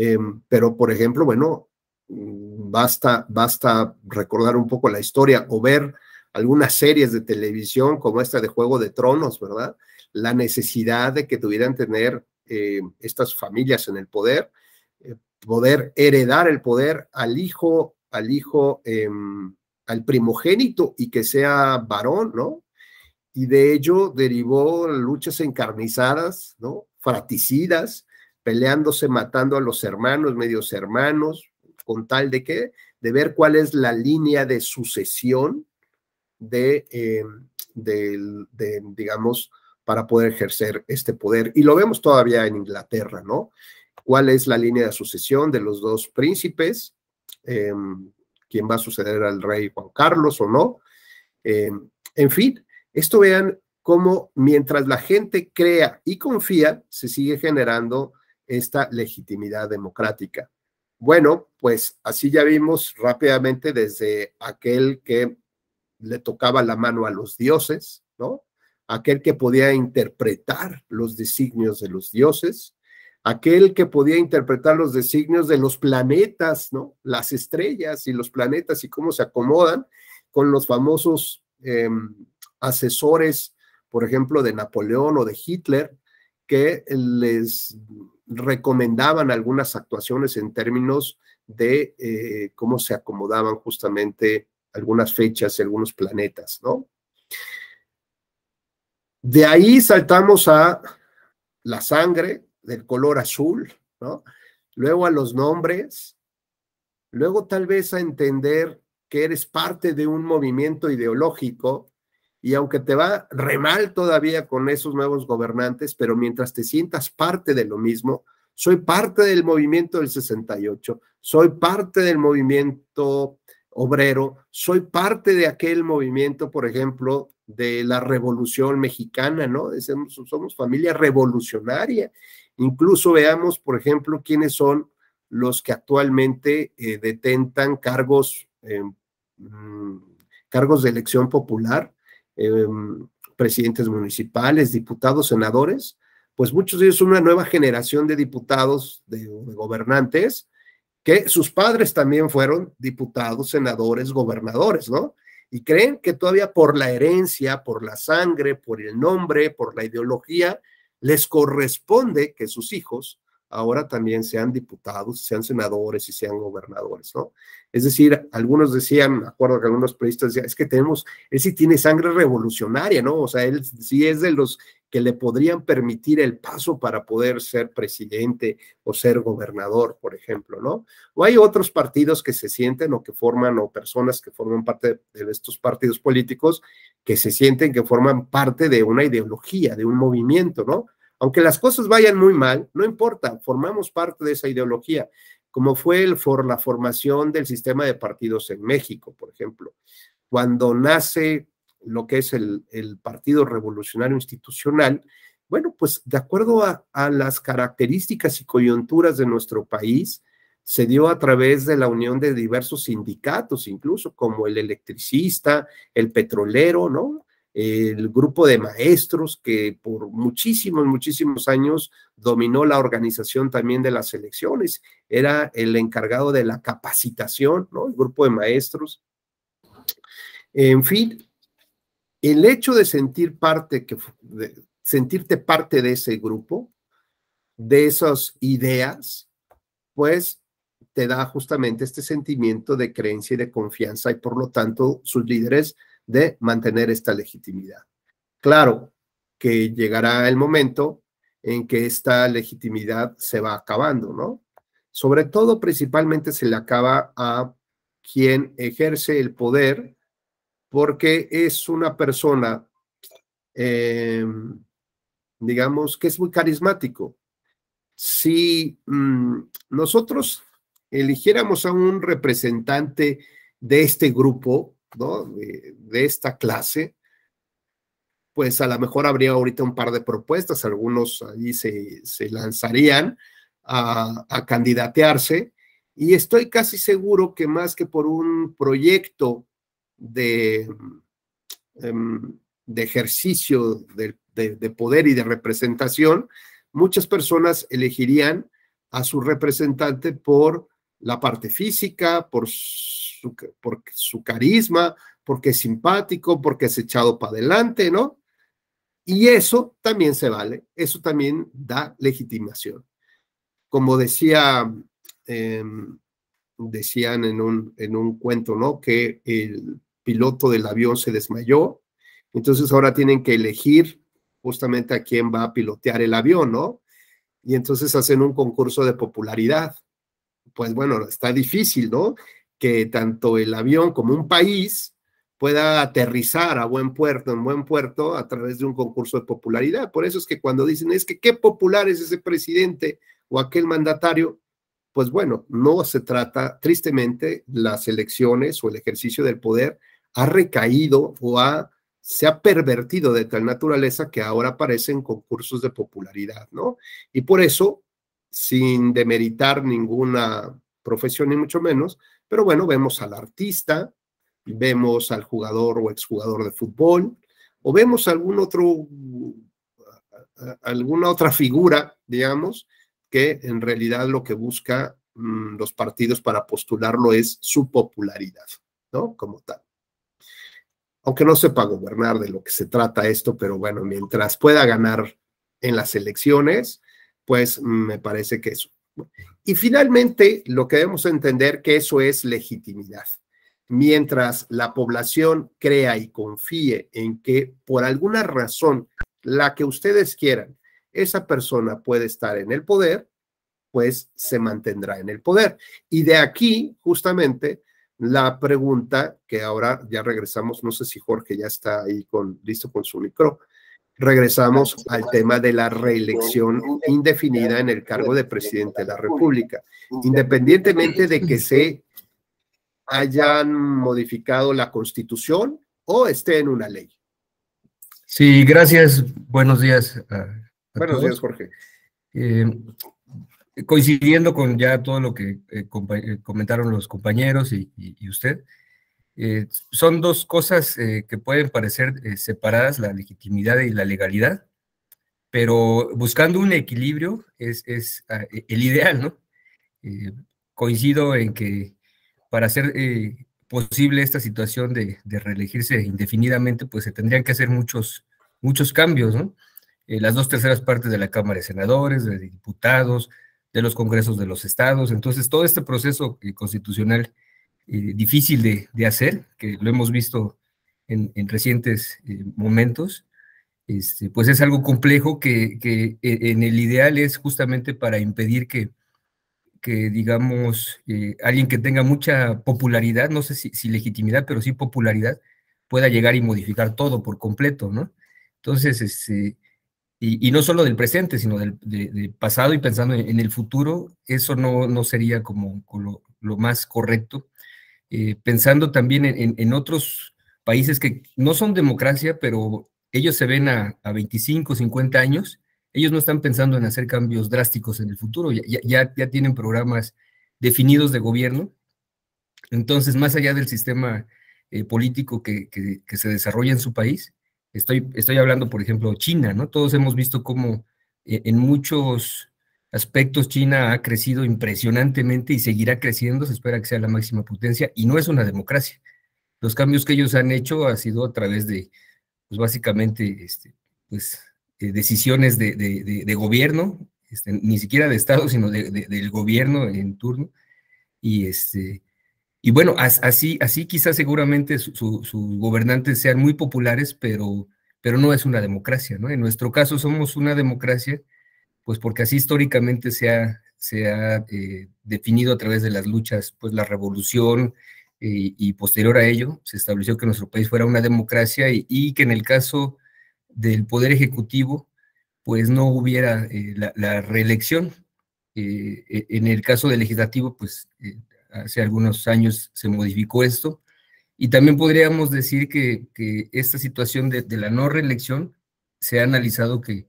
S1: Em, pero, por ejemplo, bueno, mm, basta, basta recordar un poco la historia o ver algunas series de televisión como esta de Juego de Tronos, ¿verdad? La necesidad de que tuvieran tener eh, estas familias en el poder, eh, poder heredar el poder al hijo, al hijo, em, al primogénito y que sea varón, ¿no? Y de ello derivó luchas encarnizadas, ¿no? Fraticidas, peleándose, matando a los hermanos, medios hermanos, con tal de qué, de ver cuál es la línea de sucesión eh, de, digamos, para poder ejercer este poder. Y lo vemos todavía en Inglaterra, ¿no? ¿Cuál es la línea de sucesión de los dos príncipes? Eh, ¿Quién va a suceder al rey Juan Carlos o no? Eh, en fin, esto vean cómo mientras la gente crea y confía, se sigue generando esta legitimidad democrática. Bueno, pues así ya vimos rápidamente desde aquel que le tocaba la mano a los dioses, ¿no? Aquel que podía interpretar los designios de los dioses, aquel que podía interpretar los designios de los planetas, ¿no? Las estrellas y los planetas y cómo se acomodan con los famosos em, asesores, por ejemplo, de Napoleón o de Hitler, que les recomendaban algunas actuaciones en términos de eh, cómo se acomodaban justamente algunas fechas y algunos planetas, ¿no? De ahí saltamos a la sangre del color azul, ¿no? Luego a los nombres, luego tal vez a entender que eres parte de un movimiento ideológico y aunque te va re mal todavía con esos nuevos gobernantes, pero mientras te sientas parte de lo mismo, soy parte del movimiento del 68, soy parte del movimiento obrero, soy parte de aquel movimiento, por ejemplo, de la revolución mexicana, ¿no? Somos, somos familia revolucionaria. Incluso veamos, por ejemplo, quiénes son los que actualmente eh, detentan cargos, eh, mm, cargos de elección popular Em, presidentes municipales, diputados, senadores, pues muchos de ellos son una nueva generación de diputados, de, de gobernantes, que sus padres también fueron diputados, senadores, gobernadores, ¿no? Y creen que todavía por la herencia, por la sangre, por el nombre, por la ideología, les corresponde que sus hijos ahora también sean diputados, sean senadores y sean gobernadores, ¿no? Es decir, algunos decían, acuerdo que algunos periodistas decían, es que tenemos, él sí tiene sangre revolucionaria, ¿no? O sea, él sí es de los que le podrían permitir el paso para poder ser presidente o ser gobernador, por ejemplo, ¿no? O hay otros partidos que se sienten o que forman, o personas que forman parte de estos partidos políticos, que se sienten que forman parte de una ideología, de un movimiento, ¿no? Aunque las cosas vayan muy mal, no importa, formamos parte de esa ideología, como fue la formación del sistema de partidos en México, por ejemplo. Cuando nace lo que es el, Partido Revolucionario Institucional, bueno, pues de acuerdo a, a las características y coyunturas de nuestro país, se dio a través de la unión de diversos sindicatos, incluso como el electricista, el petrolero, ¿no? el grupo de maestros que por muchísimos, muchísimos años dominó la organización también de las elecciones, era el encargado de la capacitación, ¿no? El grupo de maestros. En fin, el hecho de sentir parte que sentirte parte de ese grupo, de esas ideas, pues te da justamente este sentimiento de creencia y de confianza y por lo tanto sus líderes de mantener esta legitimidad. Claro que llegará el momento en que esta legitimidad se va acabando, ¿no? Sobre todo, principalmente se le acaba a quien ejerce el poder porque es una persona, em, digamos, que es muy carismático. Si mm, nosotros eligiéramos a un representante de este grupo, ¿no? De, esta clase, pues a lo mejor habría ahorita un par de propuestas, algunos allí se, lanzarían a, candidatearse, y estoy casi seguro que más que por un proyecto de, em, de ejercicio de, de, poder y de representación, muchas personas elegirían a su representante por la parte física, por su, su carisma, porque es simpático, porque es echado para adelante, ¿no? Y eso también se vale, eso también da legitimación. Como decía, em, decían en un, en un cuento, ¿no? Que el piloto del avión se desmayó, entonces ahora tienen que elegir justamente a quién va a pilotear el avión, ¿no? Y entonces hacen un concurso de popularidad. Pues bueno, está difícil, ¿no? que tanto el avión como un país pueda aterrizar a buen puerto, en buen puerto, a través de un concurso de popularidad. Por eso es que cuando dicen, es que qué popular es ese presidente o aquel mandatario, pues bueno, no se trata, tristemente, las elecciones o el ejercicio del poder ha recaído o se ha pervertido de tal naturaleza que ahora aparecen concursos de popularidad, ¿no? Y por eso, sin demeritar ninguna profesión, ni mucho menos, pero bueno, vemos al artista, vemos al jugador o exjugador de fútbol, o vemos algún otro, alguna otra figura, digamos, que en realidad lo que busca mm, los partidos para postularlo es su popularidad, ¿no? Como tal. Aunque no sepa gobernar de lo que se trata esto, pero bueno, mientras pueda ganar en las elecciones, pues me parece que eso. Y finalmente, lo que debemos entender que eso es legitimidad. Mientras la población crea y confíe en que por alguna razón, la que ustedes quieran, esa persona puede estar en el poder, pues se mantendrá en el poder. Y de aquí, justamente, la pregunta que ahora ya regresamos, no sé si Jorge ya está ahí con, listo con su micro, regresamos al tema de la reelección indefinida en el cargo de presidente de la República. Independientemente de que se hayan modificado la constitución o esté en una ley.
S5: Sí, gracias. Buenos días. Buenos días, Jorge. Eh, coincidiendo con ya todo lo que eh, eh, comentaron los compañeros y usted, eh, son dos cosas eh, que pueden parecer eh, separadas, la legitimidad y la legalidad, pero buscando un equilibrio es, ah, e, el ideal, ¿no? coincido en que para hacer posible esta situación de, reelegirse indefinidamente, pues se tendrían que hacer muchos, muchos cambios, ¿no? las dos terceras partes de la Cámara de Senadores, de diputados, de los congresos de los estados. Entonces, todo este proceso constitucional eh, difícil de, hacer, que lo hemos visto en, recientes eh, momentos, este, pues es algo complejo que, eh, en el ideal es justamente para impedir que, que digamos, alguien que tenga mucha popularidad, no sé si, legitimidad, pero sí popularidad, pueda llegar y modificar todo por completo, ¿no? Entonces, este, y, no solo del presente, sino del, pasado y pensando en, el futuro, eso no, no sería como, lo, más correcto. Eh, pensando también en, otros países que no son democracia, pero ellos se ven a, 25, 50 años, ellos no están pensando en hacer cambios drásticos en el futuro, ya, ya, tienen programas definidos de gobierno. Entonces, más allá del sistema eh, político que, se desarrolla en su país, estoy, estoy hablando, por ejemplo, China, ¿no? Todos hemos visto cómo eh, en muchos aspectos China ha crecido impresionantemente y seguirá creciendo, se espera que sea la máxima potencia y no es una democracia. Los cambios que ellos han hecho ha sido a través de, pues básicamente, este, pues, eh, decisiones de, gobierno, este, ni siquiera de Estado, sino del gobierno en turno. Y, este, y bueno, así, así quizás seguramente sus gobernantes sean muy populares, pero, pero no es una democracia, ¿no? En nuestro caso somos una democracia pues porque así históricamente se ha, se ha eh, definido a través de las luchas, pues la revolución eh, y posterior a ello se estableció que nuestro país fuera una democracia y, que en el caso del Poder Ejecutivo, pues no hubiera eh, la, reelección. E, en el caso del legislativo, pues hace algunos años se modificó esto. Y también podríamos decir que, esta situación de, la no reelección se ha analizado que,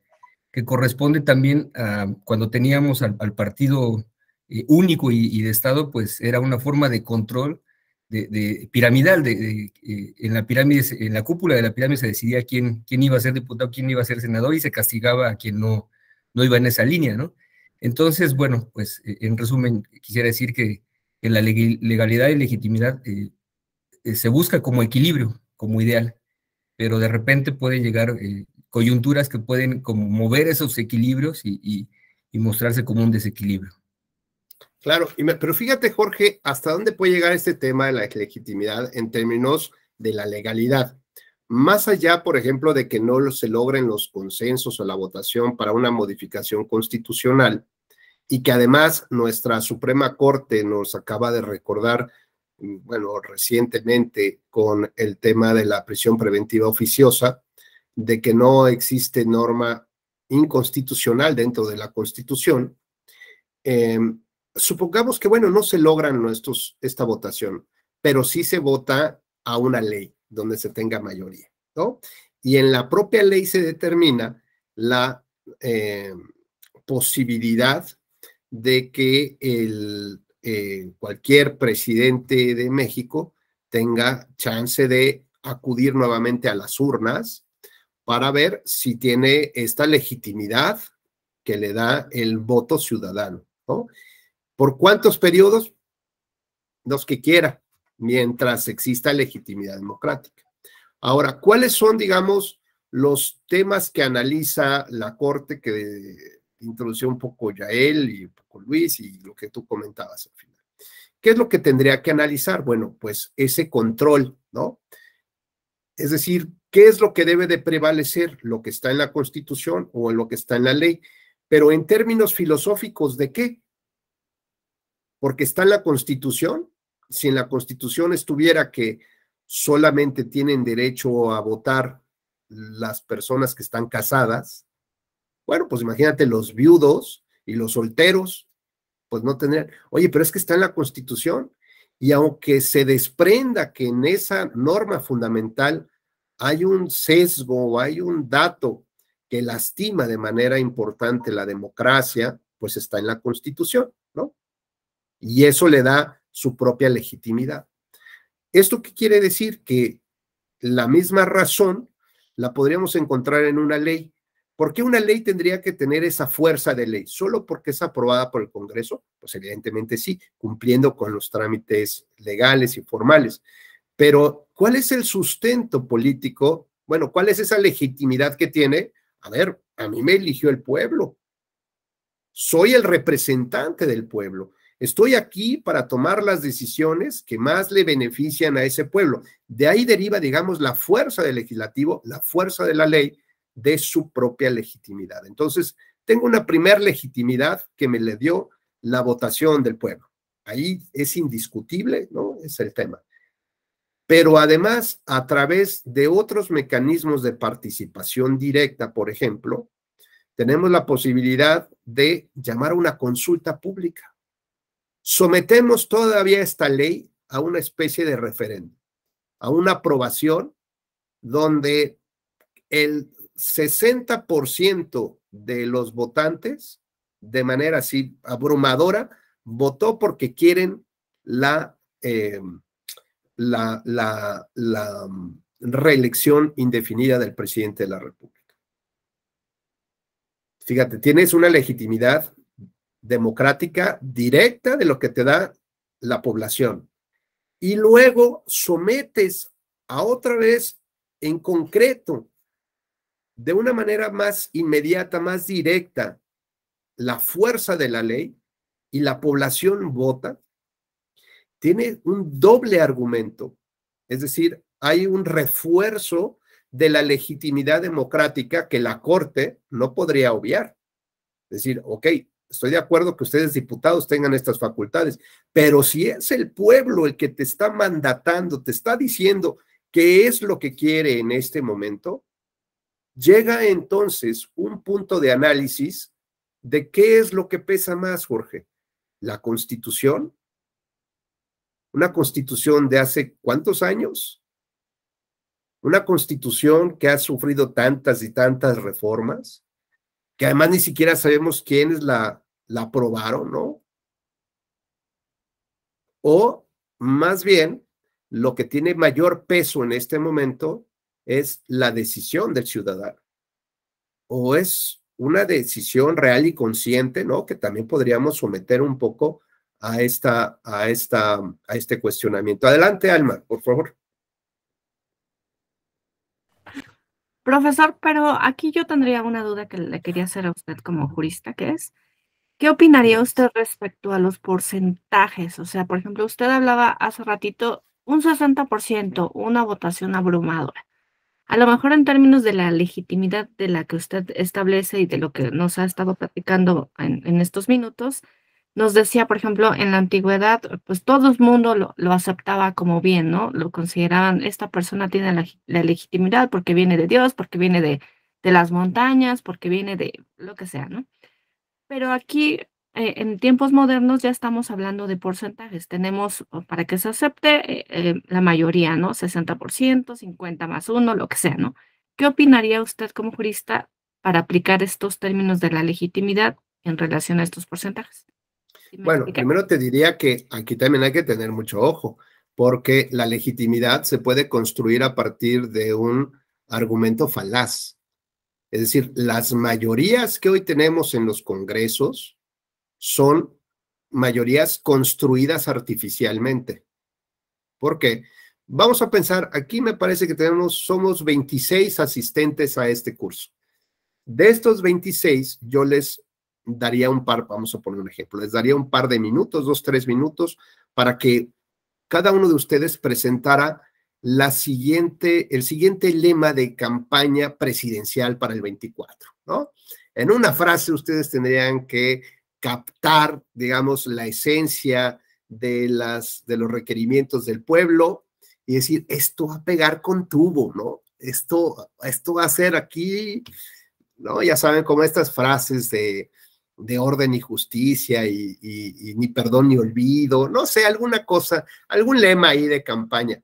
S5: que corresponde también a cuando teníamos al, partido eh, único y, de Estado, pues era una forma de control de, piramidal. De, eh, en, la pirámide, en la cúpula de la pirámide se decidía quién, quién iba a ser diputado, quién iba a ser senador y se castigaba a quien no, no iba en esa línea, ¿no? Entonces, bueno, pues eh, en resumen, quisiera decir que, que la legalidad y legitimidad se busca como equilibrio, como ideal, pero de repente puede llegar coyunturas que pueden como mover esos equilibrios y, mostrarse como un desequilibrio.
S1: Claro, y pero fíjate Jorge, hasta dónde puede llegar este tema de la legitimidad en términos de la legalidad. Más allá, por ejemplo, de que no se logren los consensos o la votación para una modificación constitucional, y que además nuestra Suprema Corte nos acaba de recordar, mm, bueno, recientemente con el tema de la prisión preventiva oficiosa, de que no existe norma inconstitucional dentro de la Constitución, em, supongamos que, bueno, no se logran nuestros, esta votación, pero sí se vota a una ley donde se tenga mayoría, ¿no? Y en la propia ley se determina la em, posibilidad de que el, eh, cualquier presidente de México tenga chance de acudir nuevamente a las urnas para ver si tiene esta legitimidad que le da el voto ciudadano, ¿no? ¿Por cuántos periodos? Los que quiera, mientras exista legitimidad democrática. Ahora, ¿cuáles son, digamos, los temas que analiza la Corte que introdució un poco Yael y un poco Luis y lo que tú comentabas al final? ¿Qué es lo que tendría que analizar? Bueno, pues ese control, ¿no? Es decir, ¿Qué es lo que debe de prevalecer? ¿Lo que está en la Constitución o lo que está en la ley? Pero en términos filosóficos, ¿de qué? Porque está en la Constitución. Si en la Constitución estuviera que solamente tienen derecho a votar las personas que están casadas, bueno, pues imagínate los viudos y los solteros, pues no tendrían. Oye, pero es que está en la Constitución. Y aunque se desprenda que en esa norma fundamental hay un sesgo, hay un dato que lastima de manera importante la democracia, pues está en la Constitución, ¿no? Y eso le da su propia legitimidad. ¿Esto qué quiere decir? Que la misma razón la podríamos encontrar en una ley. ¿Por qué una ley tendría que tener esa fuerza de ley? ¿Solo porque es aprobada por el Congreso? Pues evidentemente sí, cumpliendo con los trámites legales y formales. Pero ¿Cuál es el sustento político? Bueno, ¿cuál es esa legitimidad que tiene? A ver, a mí me eligió el pueblo. Soy el representante del pueblo. Estoy aquí para tomar las decisiones que más le benefician a ese pueblo. De ahí deriva, digamos, la fuerza del legislativo, la fuerza de la ley, de su propia legitimidad. Entonces, tengo una primer legitimidad que me le dio la votación del pueblo. Ahí es indiscutible, ¿no? Es el tema pero además a través de otros mecanismos de participación directa, por ejemplo, tenemos la posibilidad de llamar a una consulta pública. Sometemos todavía esta ley a una especie de referéndum, a una aprobación donde el 60% de los votantes, de manera así abrumadora, votó porque quieren la... Eh, la, mm, reelección indefinida del presidente de la República. Fíjate, tienes una legitimidad democrática directa de lo que te da la población. Y luego sometes a otra vez en concreto, de una manera más inmediata, más directa, la fuerza de la ley y la población vota tiene un doble argumento, es decir, hay un refuerzo de la legitimidad democrática que la Corte no podría obviar. Es decir, ok, estoy de acuerdo que ustedes diputados tengan estas facultades, pero si es el pueblo el que te está mandatando, te está diciendo qué es lo que quiere en este momento, llega entonces un punto de análisis de qué es lo que pesa más, Jorge, la constitución una constitución de hace cuántos años? Una constitución que ha sufrido tantas y tantas reformas, que además ni siquiera sabemos quiénes la, la aprobaron, ¿no? O más bien, lo que tiene mayor peso en este momento es la decisión del ciudadano. O es una decisión real y consciente, ¿no? Que también podríamos someter un poco a, esta, a, esta, a este cuestionamiento. Adelante, Alma, por favor.
S3: Profesor, pero aquí yo tendría una duda que le quería hacer a usted como jurista, que es, ¿qué opinaría usted respecto a los porcentajes? O sea, por ejemplo, usted hablaba hace ratito un 60%, una votación abrumadora. A lo mejor en términos de la legitimidad de la que usted establece y de lo que nos ha estado platicando en, en estos minutos, nos decía, por ejemplo, en la antigüedad, pues todo el mundo lo, aceptaba como bien, ¿no? Lo consideraban, esta persona tiene la, legitimidad porque viene de Dios, porque viene de, de, las montañas, porque viene de lo que sea, ¿no? Pero aquí, eh, en tiempos modernos, ya estamos hablando de porcentajes. Tenemos, para que se acepte, eh, eh, la mayoría, ¿no? 60%, 50 más 1, lo que sea, ¿no? ¿Qué opinaría usted como jurista para aplicar estos términos de la legitimidad en relación a estos porcentajes?
S1: Bueno, primero te diría que aquí también hay que tener mucho ojo, porque la legitimidad se puede construir a partir de un argumento falaz. Es decir, las mayorías que hoy tenemos en los congresos son mayorías construidas artificialmente. ¿Por qué? Vamos a pensar, aquí me parece que tenemos, somos 26 asistentes a este curso. De estos 26, yo les daría un par, vamos a poner un ejemplo, les daría un par de minutos, dos, tres minutos, para que cada uno de ustedes presentara la siguiente, el siguiente lema de campaña presidencial para el 24, ¿no? En una frase ustedes tendrían que captar, digamos, la esencia de, las, de los requerimientos del pueblo y decir, esto va a pegar con tubo, ¿no? Esto, esto va a ser aquí, ¿no? Ya saben, como estas frases de, de orden y justicia y, ni perdón ni olvido, no sé, alguna cosa, algún lema ahí de campaña.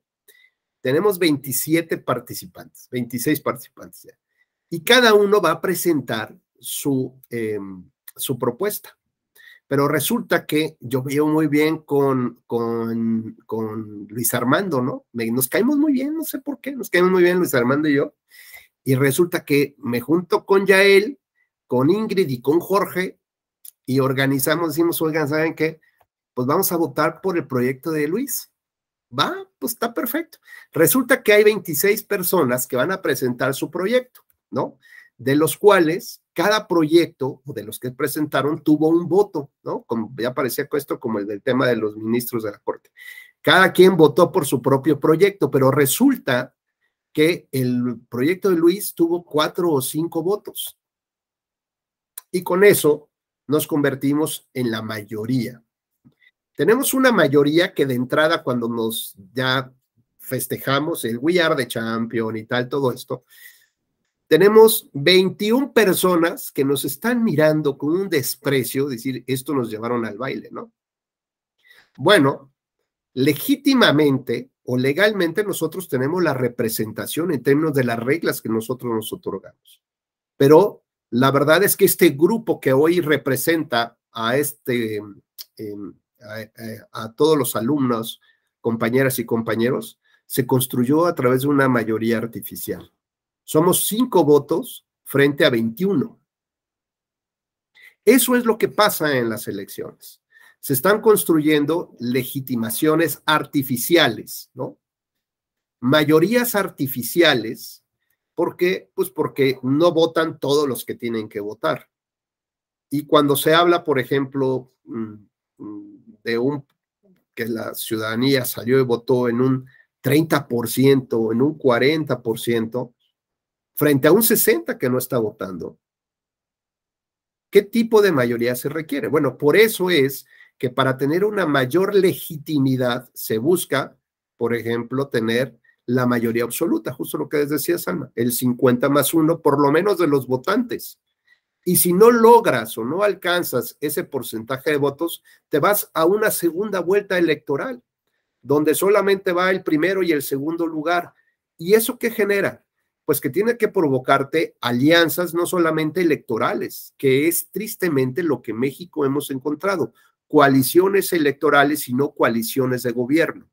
S1: Tenemos 27 participantes, 26 participantes Y cada uno va a presentar su, em, su propuesta. Pero resulta que yo veo muy bien con, con, con Luis Armando, ¿no? nos caemos muy bien, no sé por qué, nos caemos muy bien Luis Armando y yo. Y resulta que me junto con Yael, con Ingrid y con Jorge y organizamos, decimos, oigan, ¿saben qué? Pues vamos a votar por el proyecto de Luis. Va, pues está perfecto. Resulta que hay 26 personas que van a presentar su proyecto, ¿no? De los cuales cada proyecto de los que presentaron tuvo un voto, ¿no? Como ya parecía esto como el del tema de los ministros de la Corte. Cada quien votó por su propio proyecto, pero resulta que el proyecto de Luis tuvo cuatro o cinco votos. Y con eso, nos convertimos en la mayoría. Tenemos una mayoría que de entrada cuando nos ya festejamos el We Are the Champion y tal, todo esto, tenemos 21 personas que nos están mirando con un desprecio, decir, esto nos llevaron al baile, ¿no? Bueno, legítimamente o legalmente nosotros tenemos la representación en términos de las reglas que nosotros nos otorgamos, pero la verdad es que este grupo que hoy representa a este, em, eh, a, todos los alumnos, compañeras y compañeros, se construyó a través de una mayoría artificial. Somos cinco votos frente a 21. Eso es lo que pasa en las elecciones. Se están construyendo legitimaciones artificiales, ¿no? Mayorías artificiales ¿Por qué? Pues porque no votan todos los que tienen que votar. Y cuando se habla, por ejemplo, mm, mm, de un que la ciudadanía salió y votó en un 30%, en un 40%, frente a un 60% que no está votando, ¿qué tipo de mayoría se requiere? Bueno, por eso es que para tener una mayor legitimidad se busca, por ejemplo, tener la mayoría absoluta, justo lo que les decía Salma, el 50 más 1 por lo menos de los votantes. Y si no logras o no alcanzas ese porcentaje de votos, te vas a una segunda vuelta electoral, donde solamente va el primero y el segundo lugar. ¿Y eso qué genera? Pues que tiene que provocarte alianzas no solamente electorales, que es tristemente lo que México hemos encontrado, coaliciones electorales y no coaliciones de gobierno.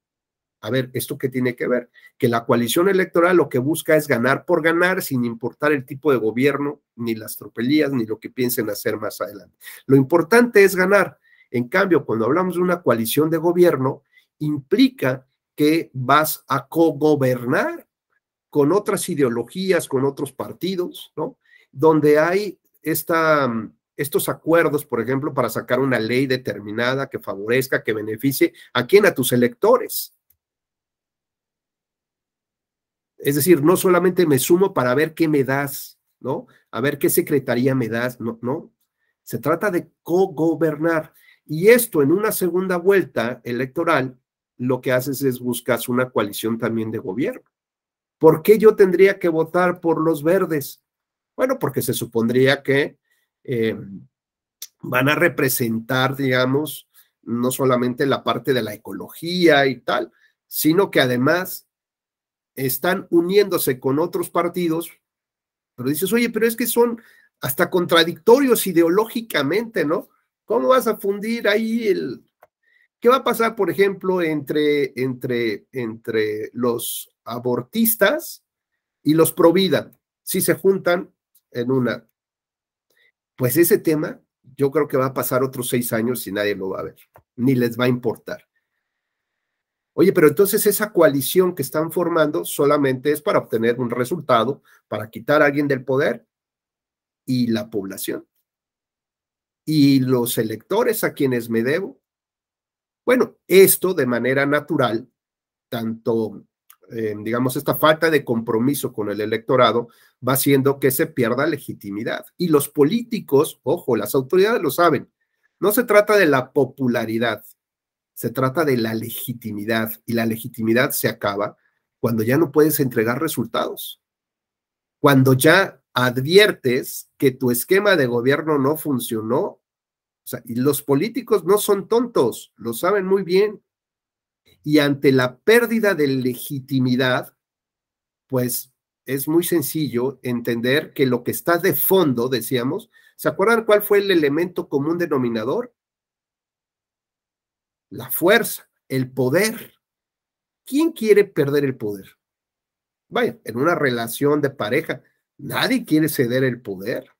S1: A ver, ¿esto qué tiene que ver? Que la coalición electoral lo que busca es ganar por ganar, sin importar el tipo de gobierno, ni las tropelías, ni lo que piensen hacer más adelante. Lo importante es ganar. En cambio, cuando hablamos de una coalición de gobierno, implica que vas a cogobernar con otras ideologías, con otros partidos, ¿no? Donde hay mm, estos acuerdos, por ejemplo, para sacar una ley determinada que favorezca, que beneficie a quién, a tus electores. Es decir, no solamente me sumo para ver qué me das, ¿no? A ver qué secretaría me das, no, no. Se trata de co-gobernar. Y esto en una segunda vuelta electoral, lo que haces es buscas una coalición también de gobierno. ¿Por qué yo tendría que votar por los verdes? Bueno, porque se supondría que eh, van a representar, digamos, no solamente la parte de la ecología y tal, sino que además están uniéndose con otros partidos, pero dices, oye, pero es que son hasta contradictorios ideológicamente, ¿no? ¿Cómo vas a fundir ahí el... ¿Qué va a pasar, por ejemplo, entre, entre, entre los abortistas y los provida si se juntan en una? Pues ese tema yo creo que va a pasar otros seis años y nadie lo va a ver, ni les va a importar. Oye, pero entonces esa coalición que están formando solamente es para obtener un resultado, para quitar a alguien del poder y la población y los electores a quienes me debo. Bueno, esto de manera natural, tanto, eh, digamos, esta falta de compromiso con el electorado va haciendo que se pierda legitimidad. Y los políticos, ojo, las autoridades lo saben, no se trata de la popularidad, se trata de la legitimidad y la legitimidad se acaba cuando ya no puedes entregar resultados, cuando ya adviertes que tu esquema de gobierno no funcionó. O sea, y los políticos no son tontos, lo saben muy bien. Y ante la pérdida de legitimidad, pues es muy sencillo entender que lo que está de fondo, decíamos, ¿se acuerdan cuál fue el elemento común denominador? la fuerza, el poder. ¿Quién quiere perder el poder? Vaya, en una relación de pareja, nadie quiere ceder el poder.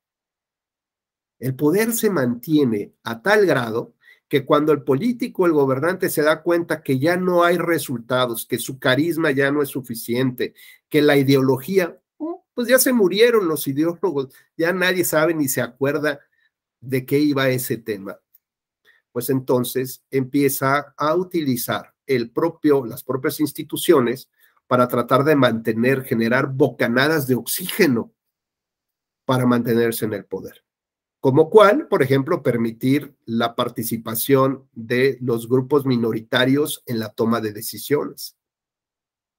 S1: El poder se mantiene a tal grado que cuando el político, el gobernante se da cuenta que ya no hay resultados, que su carisma ya no es suficiente, que la ideología, uh, pues ya se murieron los ideólogos, ya nadie sabe ni se acuerda de qué iba ese tema pues entonces empieza a utilizar el propio, las propias instituciones para tratar de mantener, generar bocanadas de oxígeno para mantenerse en el poder. Como cual, por ejemplo, permitir la participación de los grupos minoritarios en la toma de decisiones.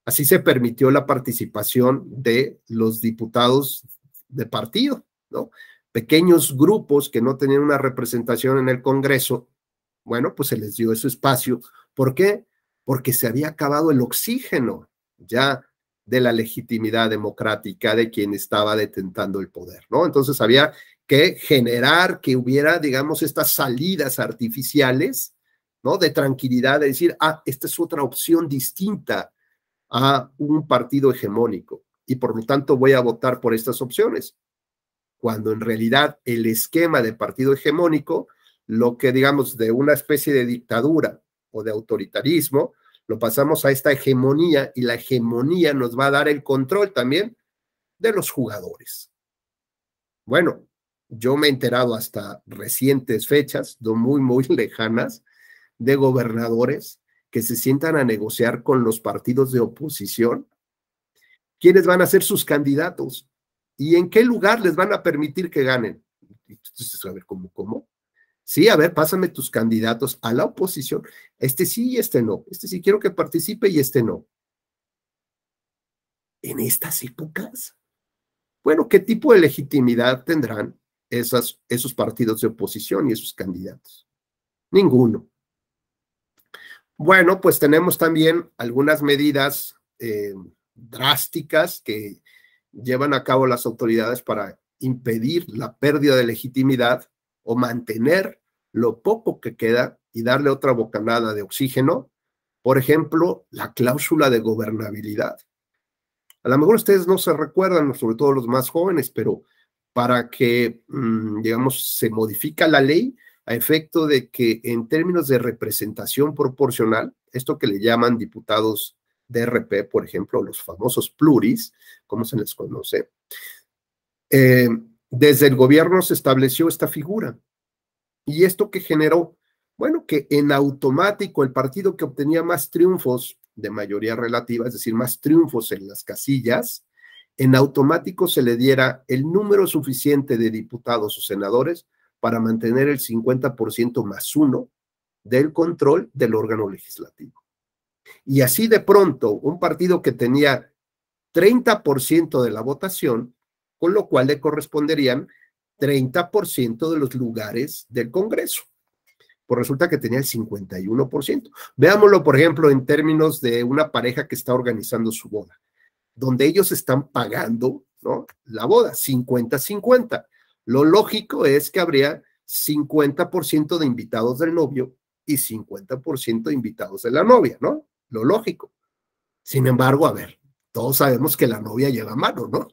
S1: Así se permitió la participación de los diputados de partido, ¿no? Pequeños grupos que no tenían una representación en el Congreso bueno, pues se les dio ese espacio. ¿Por qué? Porque se había acabado el oxígeno ya de la legitimidad democrática de quien estaba detentando el poder, ¿no? Entonces había que generar que hubiera, digamos, estas salidas artificiales, ¿no? De tranquilidad, de decir, ah, esta es otra opción distinta a un partido hegemónico y por lo tanto voy a votar por estas opciones, cuando en realidad el esquema de partido hegemónico lo que digamos de una especie de dictadura o de autoritarismo, lo pasamos a esta hegemonía y la hegemonía nos va a dar el control también de los jugadores. Bueno, yo me he enterado hasta recientes fechas, muy, muy lejanas, de gobernadores que se sientan a negociar con los partidos de oposición quiénes van a ser sus candidatos y en qué lugar les van a permitir que ganen. Entonces, a ver, ¿cómo? cómo? Sí, a ver, pásame tus candidatos a la oposición. Este sí y este no. Este sí quiero que participe y este no. En estas épocas, bueno, ¿qué tipo de legitimidad tendrán esos partidos de oposición y esos candidatos? Ninguno. Bueno, pues tenemos también algunas medidas eh, drásticas que llevan a cabo las autoridades para impedir la pérdida de legitimidad o mantener lo poco que queda y darle otra bocanada de oxígeno, por ejemplo, la cláusula de gobernabilidad. A lo mejor ustedes no se recuerdan, sobre todo los más jóvenes, pero para que, mm, digamos, se modifica la ley a efecto de que en términos de representación proporcional, esto que le llaman diputados de rp por ejemplo, los famosos pluris, como se les conoce, eh, desde el gobierno se estableció esta figura. Y esto que generó, bueno, que en automático el partido que obtenía más triunfos de mayoría relativa, es decir, más triunfos en las casillas, en automático se le diera el número suficiente de diputados o senadores para mantener el 50% más uno del control del órgano legislativo. Y así de pronto, un partido que tenía 30% de la votación con lo cual le corresponderían 30% de los lugares del Congreso. Pues resulta que tenía el 51%. Veámoslo, por ejemplo, en términos de una pareja que está organizando su boda, donde ellos están pagando ¿no? la boda, 50-50. Lo lógico es que habría 50% de invitados del novio y 50% de invitados de la novia, ¿no? Lo lógico. Sin embargo, a ver, todos sabemos que la novia lleva mano, ¿no?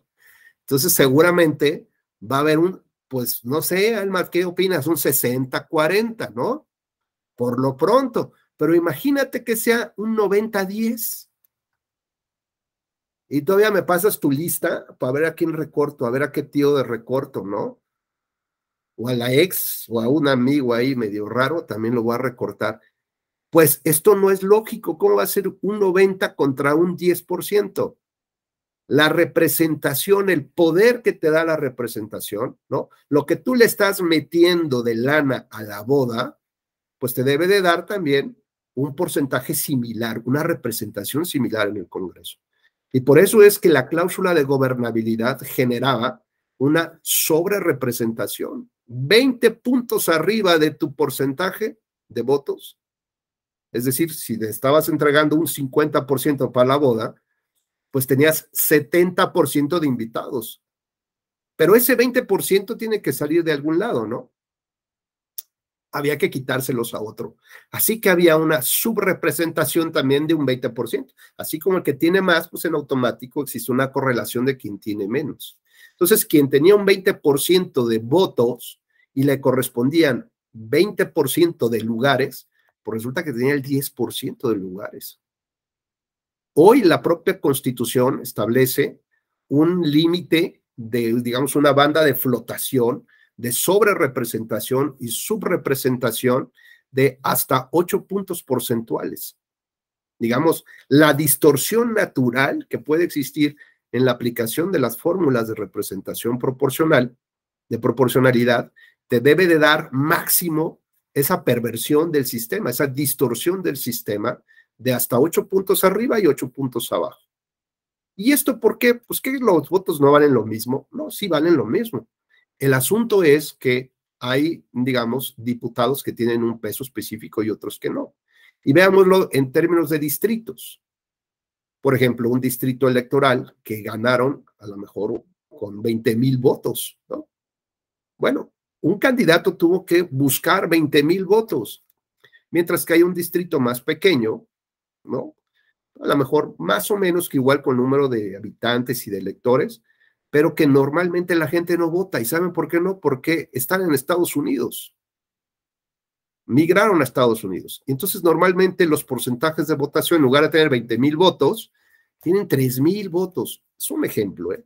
S1: Entonces, seguramente va a haber un, pues, no sé, Alma, ¿qué opinas? Un 60-40, ¿no? Por lo pronto. Pero imagínate que sea un 90-10. Y todavía me pasas tu lista para ver a quién recorto, a ver a qué tío de recorto, ¿no? O a la ex, o a un amigo ahí medio raro, también lo voy a recortar. Pues esto no es lógico. ¿Cómo va a ser un 90 contra un 10%? la representación, el poder que te da la representación, ¿no? Lo que tú le estás metiendo de lana a la boda, pues te debe de dar también un porcentaje similar, una representación similar en el Congreso. Y por eso es que la cláusula de gobernabilidad generaba una sobrerepresentación, 20 puntos arriba de tu porcentaje de votos. Es decir, si te estabas entregando un 50% para la boda, pues tenías 70% de invitados. Pero ese 20% tiene que salir de algún lado, ¿no? Había que quitárselos a otro. Así que había una subrepresentación también de un 20%. Así como el que tiene más, pues en automático existe una correlación de quien tiene menos. Entonces, quien tenía un 20% de votos y le correspondían 20% de lugares, pues resulta que tenía el 10% de lugares. Hoy la propia constitución establece un límite de, digamos, una banda de flotación, de sobrerepresentación y subrepresentación de hasta 8 puntos porcentuales. Digamos, la distorsión natural que puede existir en la aplicación de las fórmulas de representación proporcional, de proporcionalidad, te debe de dar máximo esa perversión del sistema, esa distorsión del sistema de hasta ocho puntos arriba y ocho puntos abajo. ¿Y esto por qué? Pues que los votos no valen lo mismo. No, sí valen lo mismo. El asunto es que hay, digamos, diputados que tienen un peso específico y otros que no. Y veámoslo en términos de distritos. Por ejemplo, un distrito electoral que ganaron a lo mejor con 20 mil votos, ¿no? Bueno, un candidato tuvo que buscar 20 mil votos, mientras que hay un distrito más pequeño ¿no? A lo mejor más o menos que igual con el número de habitantes y de electores, pero que normalmente la gente no vota. ¿Y saben por qué no? Porque están en Estados Unidos. Migraron a Estados Unidos. Entonces, normalmente los porcentajes de votación, en lugar de tener 20 mil votos, tienen 3 mil votos. Es un ejemplo, ¿eh?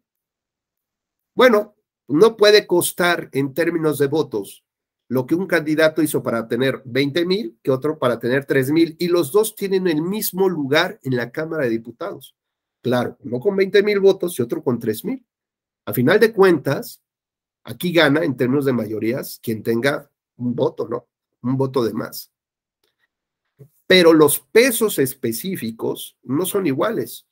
S1: Bueno, no puede costar en términos de votos lo que un candidato hizo para tener 20 mil que otro para tener 3 mil y los dos tienen el mismo lugar en la Cámara de Diputados. Claro, uno con 20 mil votos y otro con 3 mil. A final de cuentas, aquí gana en términos de mayorías quien tenga un voto, ¿no? Un voto de más. Pero los pesos específicos no son iguales.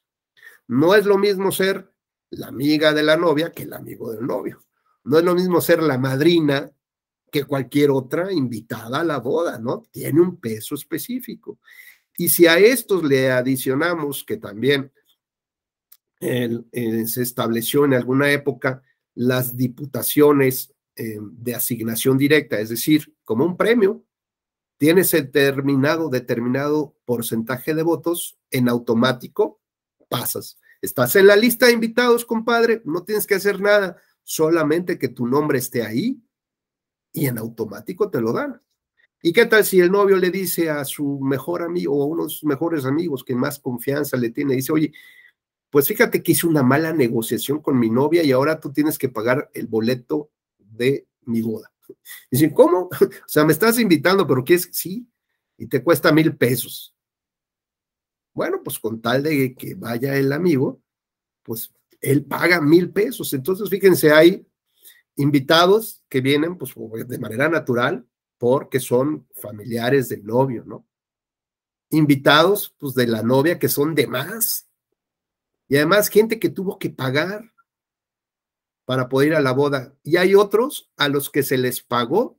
S1: No es lo mismo ser la amiga de la novia que el amigo del novio. No es lo mismo ser la madrina que cualquier otra invitada a la boda, ¿no? Tiene un peso específico. Y si a estos le adicionamos que también eh, se estableció en alguna época las diputaciones eh, de asignación directa, es decir, como un premio, tienes determinado, determinado porcentaje de votos, en automático pasas. Estás en la lista de invitados, compadre, no tienes que hacer nada, solamente que tu nombre esté ahí y en automático te lo dan. ¿Y qué tal si el novio le dice a su mejor amigo o a unos mejores amigos que más confianza le tiene, dice, oye, pues fíjate que hice una mala negociación con mi novia y ahora tú tienes que pagar el boleto de mi boda. dice ¿cómo? O sea, me estás invitando, pero ¿qué es? Sí, y te cuesta mil pesos. Bueno, pues con tal de que vaya el amigo, pues él paga mil pesos. Entonces, fíjense, ahí invitados que vienen pues de manera natural porque son familiares del novio, ¿no? Invitados pues de la novia que son de más. Y además gente que tuvo que pagar para poder ir a la boda. Y hay otros a los que se les pagó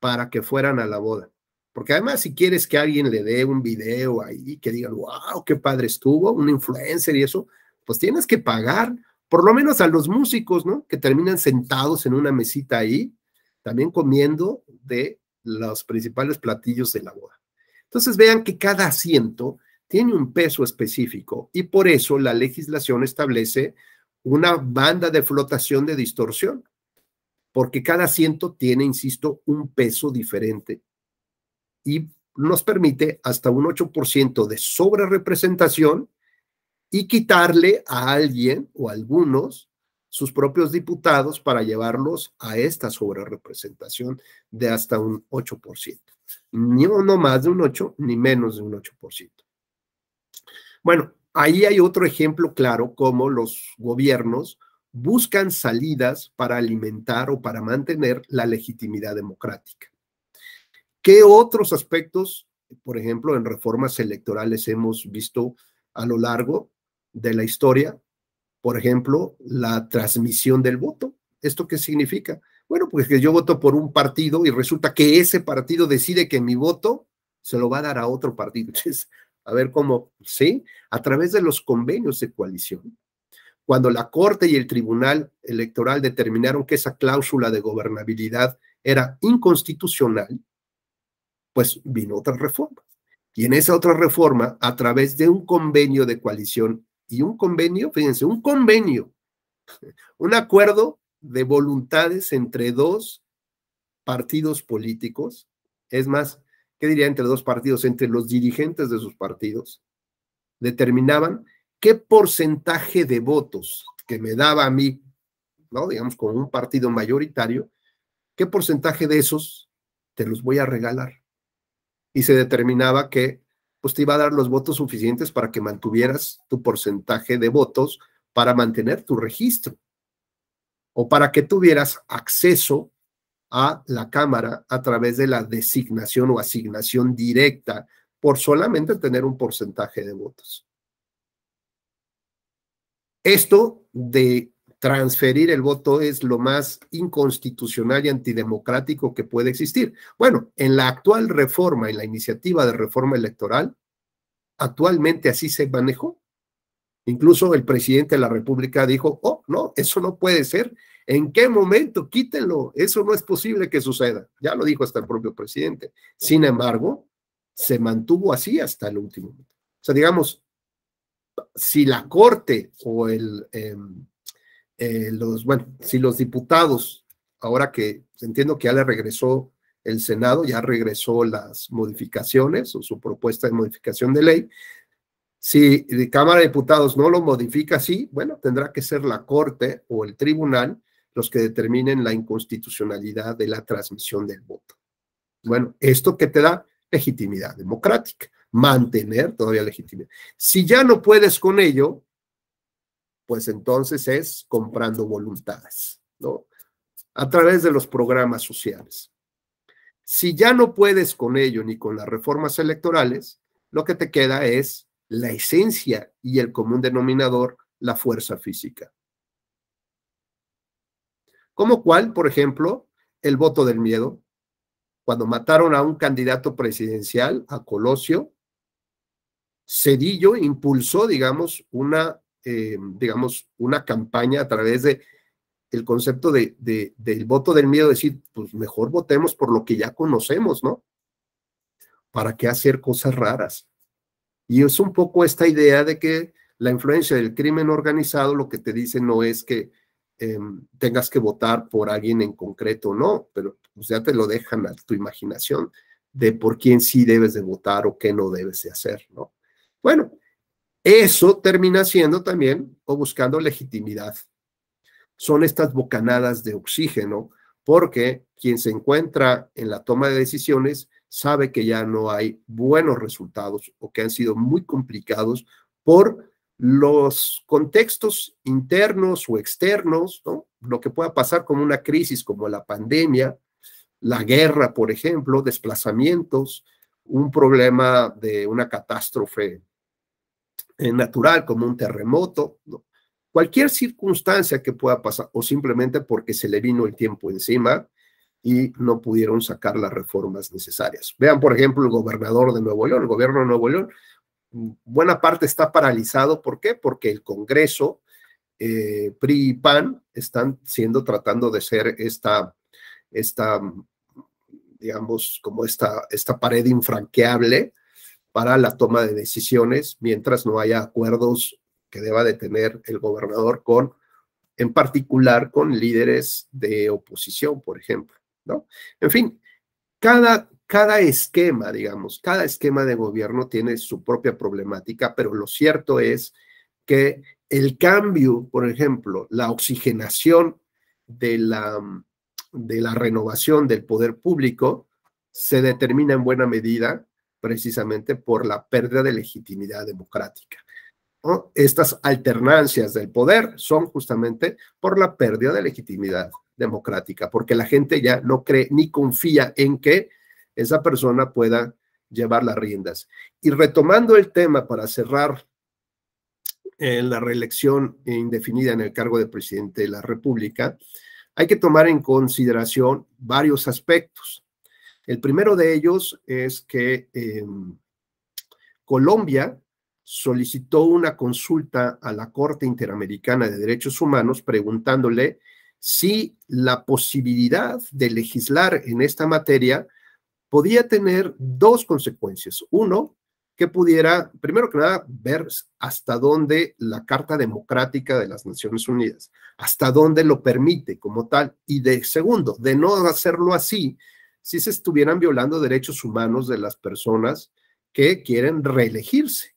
S1: para que fueran a la boda. Porque además si quieres que alguien le dé un video ahí que diga, wow, qué padre estuvo, un influencer y eso, pues tienes que pagar por lo menos a los músicos, ¿no? Que terminan sentados en una mesita ahí, también comiendo de los principales platillos de la boda. Entonces vean que cada asiento tiene un peso específico y por eso la legislación establece una banda de flotación de distorsión, porque cada asiento tiene, insisto, un peso diferente y nos permite hasta un 8% de sobrerepresentación y quitarle a alguien o a algunos sus propios diputados para llevarlos a esta sobrerepresentación de hasta un 8%. Ni uno más de un 8, ni menos de un 8%. Bueno, ahí hay otro ejemplo claro cómo los gobiernos buscan salidas para alimentar o para mantener la legitimidad democrática. ¿Qué otros aspectos, por ejemplo, en reformas electorales hemos visto a lo largo de la historia, por ejemplo, la transmisión del voto. ¿Esto qué significa? Bueno, pues que yo voto por un partido y resulta que ese partido decide que mi voto se lo va a dar a otro partido. Entonces, a ver cómo, ¿sí? A través de los convenios de coalición, cuando la Corte y el Tribunal Electoral determinaron que esa cláusula de gobernabilidad era inconstitucional, pues vino otra reforma. Y en esa otra reforma, a través de un convenio de coalición y un convenio, fíjense, un convenio, un acuerdo de voluntades entre dos partidos políticos, es más, ¿qué diría entre dos partidos? Entre los dirigentes de sus partidos, determinaban qué porcentaje de votos que me daba a mí, ¿no? Digamos, con un partido mayoritario, qué porcentaje de esos te los voy a regalar. Y se determinaba que pues te iba a dar los votos suficientes para que mantuvieras tu porcentaje de votos para mantener tu registro o para que tuvieras acceso a la Cámara a través de la designación o asignación directa por solamente tener un porcentaje de votos. Esto de transferir el voto es lo más inconstitucional y antidemocrático que puede existir. Bueno, en la actual reforma, en la iniciativa de reforma electoral, actualmente así se manejó. Incluso el presidente de la República dijo, oh, no, eso no puede ser. ¿En qué momento? Quítenlo. Eso no es posible que suceda. Ya lo dijo hasta el propio presidente. Sin embargo, se mantuvo así hasta el último. O sea, digamos, si la Corte o el, em, eh, los, bueno, si los diputados, ahora que entiendo que ya le regresó el Senado, ya regresó las modificaciones o su propuesta de modificación de ley, si la Cámara de Diputados no lo modifica sí, bueno, tendrá que ser la Corte o el Tribunal los que determinen la inconstitucionalidad de la transmisión del voto. Bueno, esto que te da legitimidad democrática, mantener todavía legitimidad. Si ya no puedes con ello, pues entonces es comprando voluntades, ¿no? A través de los programas sociales. Si ya no puedes con ello ni con las reformas electorales, lo que te queda es la esencia y el común denominador, la fuerza física. Como cual, por ejemplo, el voto del miedo, cuando mataron a un candidato presidencial, a Colosio, Cedillo impulsó, digamos, una eh, digamos, una campaña a través de el concepto de, del voto del miedo, decir, pues mejor votemos por lo que ya conocemos, ¿no? ¿Para qué hacer cosas raras? Y es un poco esta idea de que la influencia del crimen organizado lo que te dice no es que em, tengas que votar por alguien en concreto, no, pero pues, ya te lo dejan a tu imaginación de por quién sí debes de votar o qué no debes de hacer, ¿no? Bueno, eso termina siendo también o buscando legitimidad. Son estas bocanadas de oxígeno porque quien se encuentra en la toma de decisiones sabe que ya no hay buenos resultados o que han sido muy complicados por los contextos internos o externos, lo que pueda pasar como una crisis como la pandemia, la guerra, por ejemplo, desplazamientos, un problema de una catástrofe eh, natural como un terremoto, cualquier circunstancia que pueda pasar o simplemente porque se le vino el tiempo encima y no pudieron sacar las reformas necesarias. Vean, por ejemplo, el gobernador de Nuevo León, el gobierno de Nuevo León, mm, buena parte está paralizado. ¿Por qué? Porque el Congreso, eh, PRI y PAN, están siendo, tratando de ser esta, esta digamos, como esta, esta pared infranqueable para la toma de decisiones mientras no haya acuerdos que deba de tener el gobernador con, en particular, con líderes de oposición, por ejemplo, ¿no? En fin, cada, cada esquema, digamos, cada esquema de gobierno tiene su propia problemática, pero lo cierto es que el cambio, por ejemplo, la oxigenación de la, de la renovación del poder público se determina en buena medida precisamente por la pérdida de legitimidad democrática. Estas alternancias del poder son justamente por la pérdida de legitimidad democrática, porque la gente ya no cree ni confía en que esa persona pueda llevar las riendas. Y retomando el tema para cerrar eh, la reelección indefinida en el cargo de presidente de la República, hay que tomar en consideración varios aspectos. El primero de ellos es que em, Colombia solicitó una consulta a la Corte Interamericana de Derechos Humanos preguntándole si la posibilidad de legislar en esta materia podía tener dos consecuencias. Uno, que pudiera, primero que nada, ver hasta dónde la Carta Democrática de las Naciones Unidas, hasta dónde lo permite como tal. Y de segundo, de no hacerlo así, si se estuvieran violando derechos humanos de las personas que quieren reelegirse,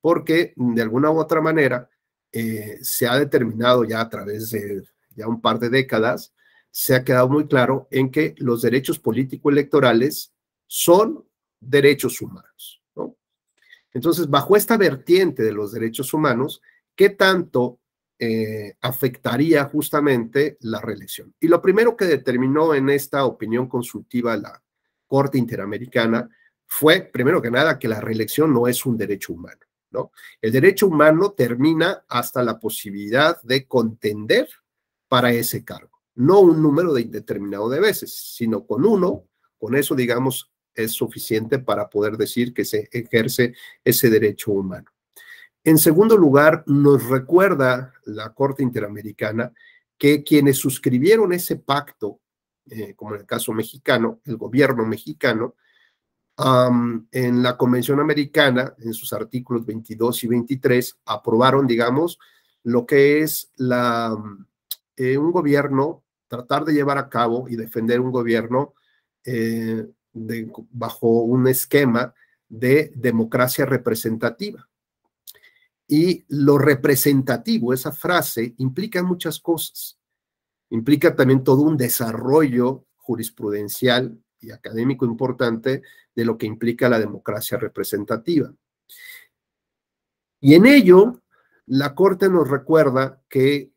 S1: porque de alguna u otra manera eh, se ha determinado ya a través de ya un par de décadas, se ha quedado muy claro en que los derechos político-electorales son derechos humanos. Entonces, bajo esta vertiente de los derechos humanos, ¿qué tanto eh, afectaría justamente la reelección. Y lo primero que determinó en esta opinión consultiva la Corte Interamericana fue, primero que nada, que la reelección no es un derecho humano. ¿no? El derecho humano termina hasta la posibilidad de contender para ese cargo, no un número de indeterminado de veces, sino con uno, con eso, digamos, es suficiente para poder decir que se ejerce ese derecho humano. En segundo lugar, nos recuerda la Corte Interamericana que quienes suscribieron ese pacto, eh, como en el caso mexicano, el gobierno mexicano, en la Convención Americana, en sus artículos 22 y 23, aprobaron, digamos, lo que es eh, un gobierno, tratar de llevar a cabo y defender un gobierno eh, bajo un esquema de democracia representativa y lo representativo, esa frase, implica muchas cosas. Implica también todo un desarrollo jurisprudencial y académico importante de lo que implica la democracia representativa. Y en ello, la Corte nos recuerda que,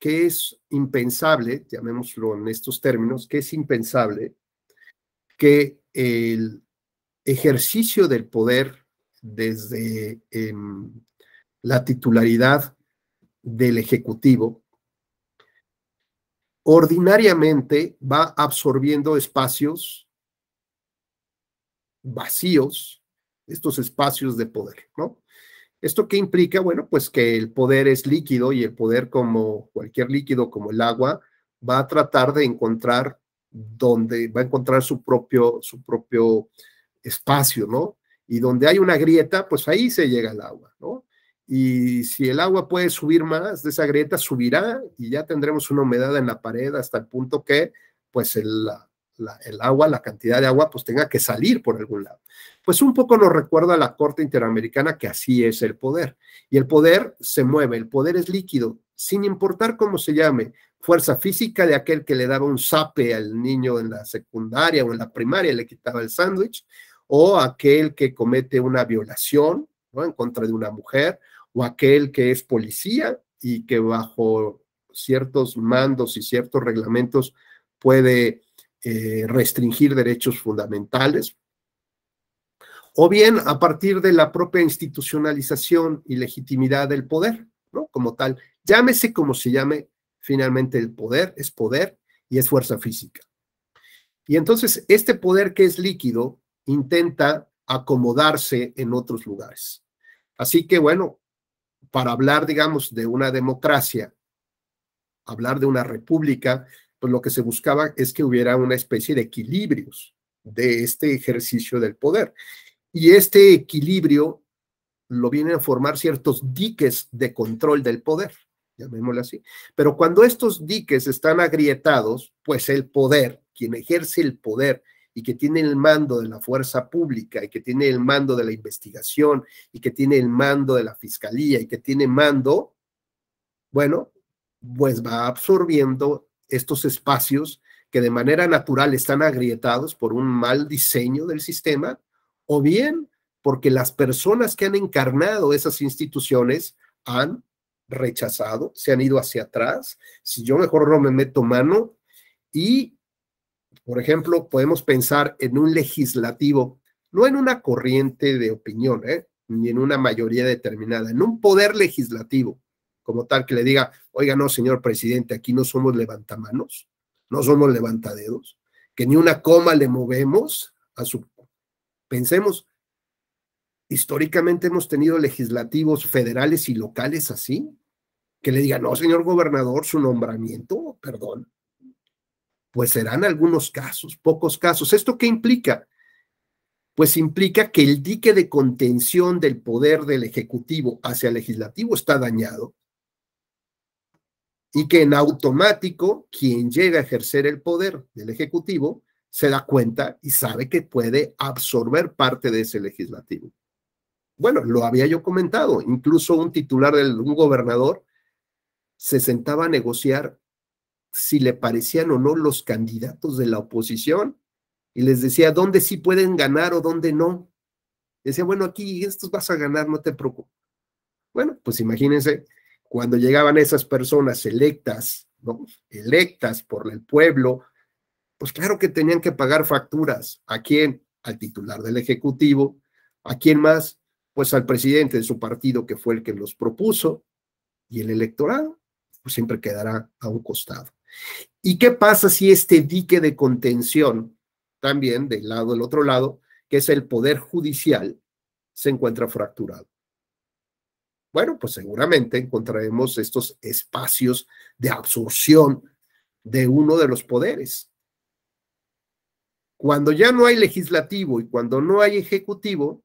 S1: es impensable, llamémoslo en estos términos, que es impensable que el ejercicio del poder desde em, la titularidad del Ejecutivo, ordinariamente va absorbiendo espacios vacíos, estos espacios de poder, ¿no? ¿Esto qué implica? Bueno, pues que el poder es líquido y el poder como cualquier líquido, como el agua, va a tratar de encontrar donde va a encontrar su propio, su propio espacio, ¿no? y donde hay una grieta, pues ahí se llega el agua, ¿no? Y si el agua puede subir más de esa grieta, subirá y ya tendremos una humedad en la pared hasta el punto que, pues, el, agua, la cantidad de agua, pues tenga que salir por algún lado. Pues un poco nos recuerda la Corte Interamericana que así es el poder. Y el poder se mueve, el poder es líquido, sin importar cómo se llame, fuerza física de aquel que le daba un zape al niño en la secundaria o en la primaria, le quitaba el sándwich, o aquel que comete una violación en contra de una mujer, o aquel que es policía y que bajo ciertos mandos y ciertos reglamentos puede eh, restringir derechos fundamentales, o bien a partir de la propia institucionalización y legitimidad del poder, ¿no? Como tal, llámese como se llame, finalmente el poder es poder y es fuerza física. Y entonces este poder que es líquido intenta acomodarse en otros lugares. Así que bueno, para hablar, digamos, de una democracia, hablar de una república, pues lo que se buscaba es que hubiera una especie de equilibrios de este ejercicio del poder. Y este equilibrio lo vienen a formar ciertos diques de control del poder, llamémoslo así. Pero cuando estos diques están agrietados, pues el poder, quien ejerce el poder, y que tiene el mando de la fuerza pública y que tiene el mando de la investigación y que tiene el mando de la fiscalía y que tiene mando, bueno, pues va absorbiendo estos espacios que de manera natural están agrietados por un mal diseño del sistema o bien porque las personas que han encarnado esas instituciones han rechazado, se han ido hacia atrás, si yo mejor no me meto mano y por ejemplo, podemos pensar en un legislativo, no en una corriente de opinión, ¿eh? ni en una mayoría determinada, en un poder legislativo como tal que le diga, oiga, no, señor presidente, aquí no somos levantamanos, no somos levantadedos, que ni una coma le movemos a su... Pensemos, históricamente hemos tenido legislativos federales y locales así, que le digan, no, señor gobernador, su nombramiento, perdón, pues serán algunos casos, pocos casos. ¿Esto qué implica? Pues implica que el dique de contención del poder del Ejecutivo hacia el Legislativo está dañado y que en automático quien llega a ejercer el poder del Ejecutivo se da cuenta y sabe que puede absorber parte de ese legislativo. Bueno, lo había yo comentado, incluso un titular de un gobernador se sentaba a negociar si le parecían o no los candidatos de la oposición y les decía dónde sí pueden ganar o dónde no. Decía, bueno, aquí estos vas a ganar, no te preocupes. Bueno, pues imagínense, cuando llegaban esas personas electas, ¿no? electas por el pueblo, pues claro que tenían que pagar facturas. ¿A quién? Al titular del Ejecutivo. ¿A quién más? Pues al presidente de su partido, que fue el que los propuso. Y el electorado, pues siempre quedará a un costado. ¿Y qué pasa si este dique de contención, también del lado del otro lado, que es el poder judicial, se encuentra fracturado? Bueno, pues seguramente encontraremos estos espacios de absorción de uno de los poderes. Cuando ya no hay legislativo y cuando no hay ejecutivo,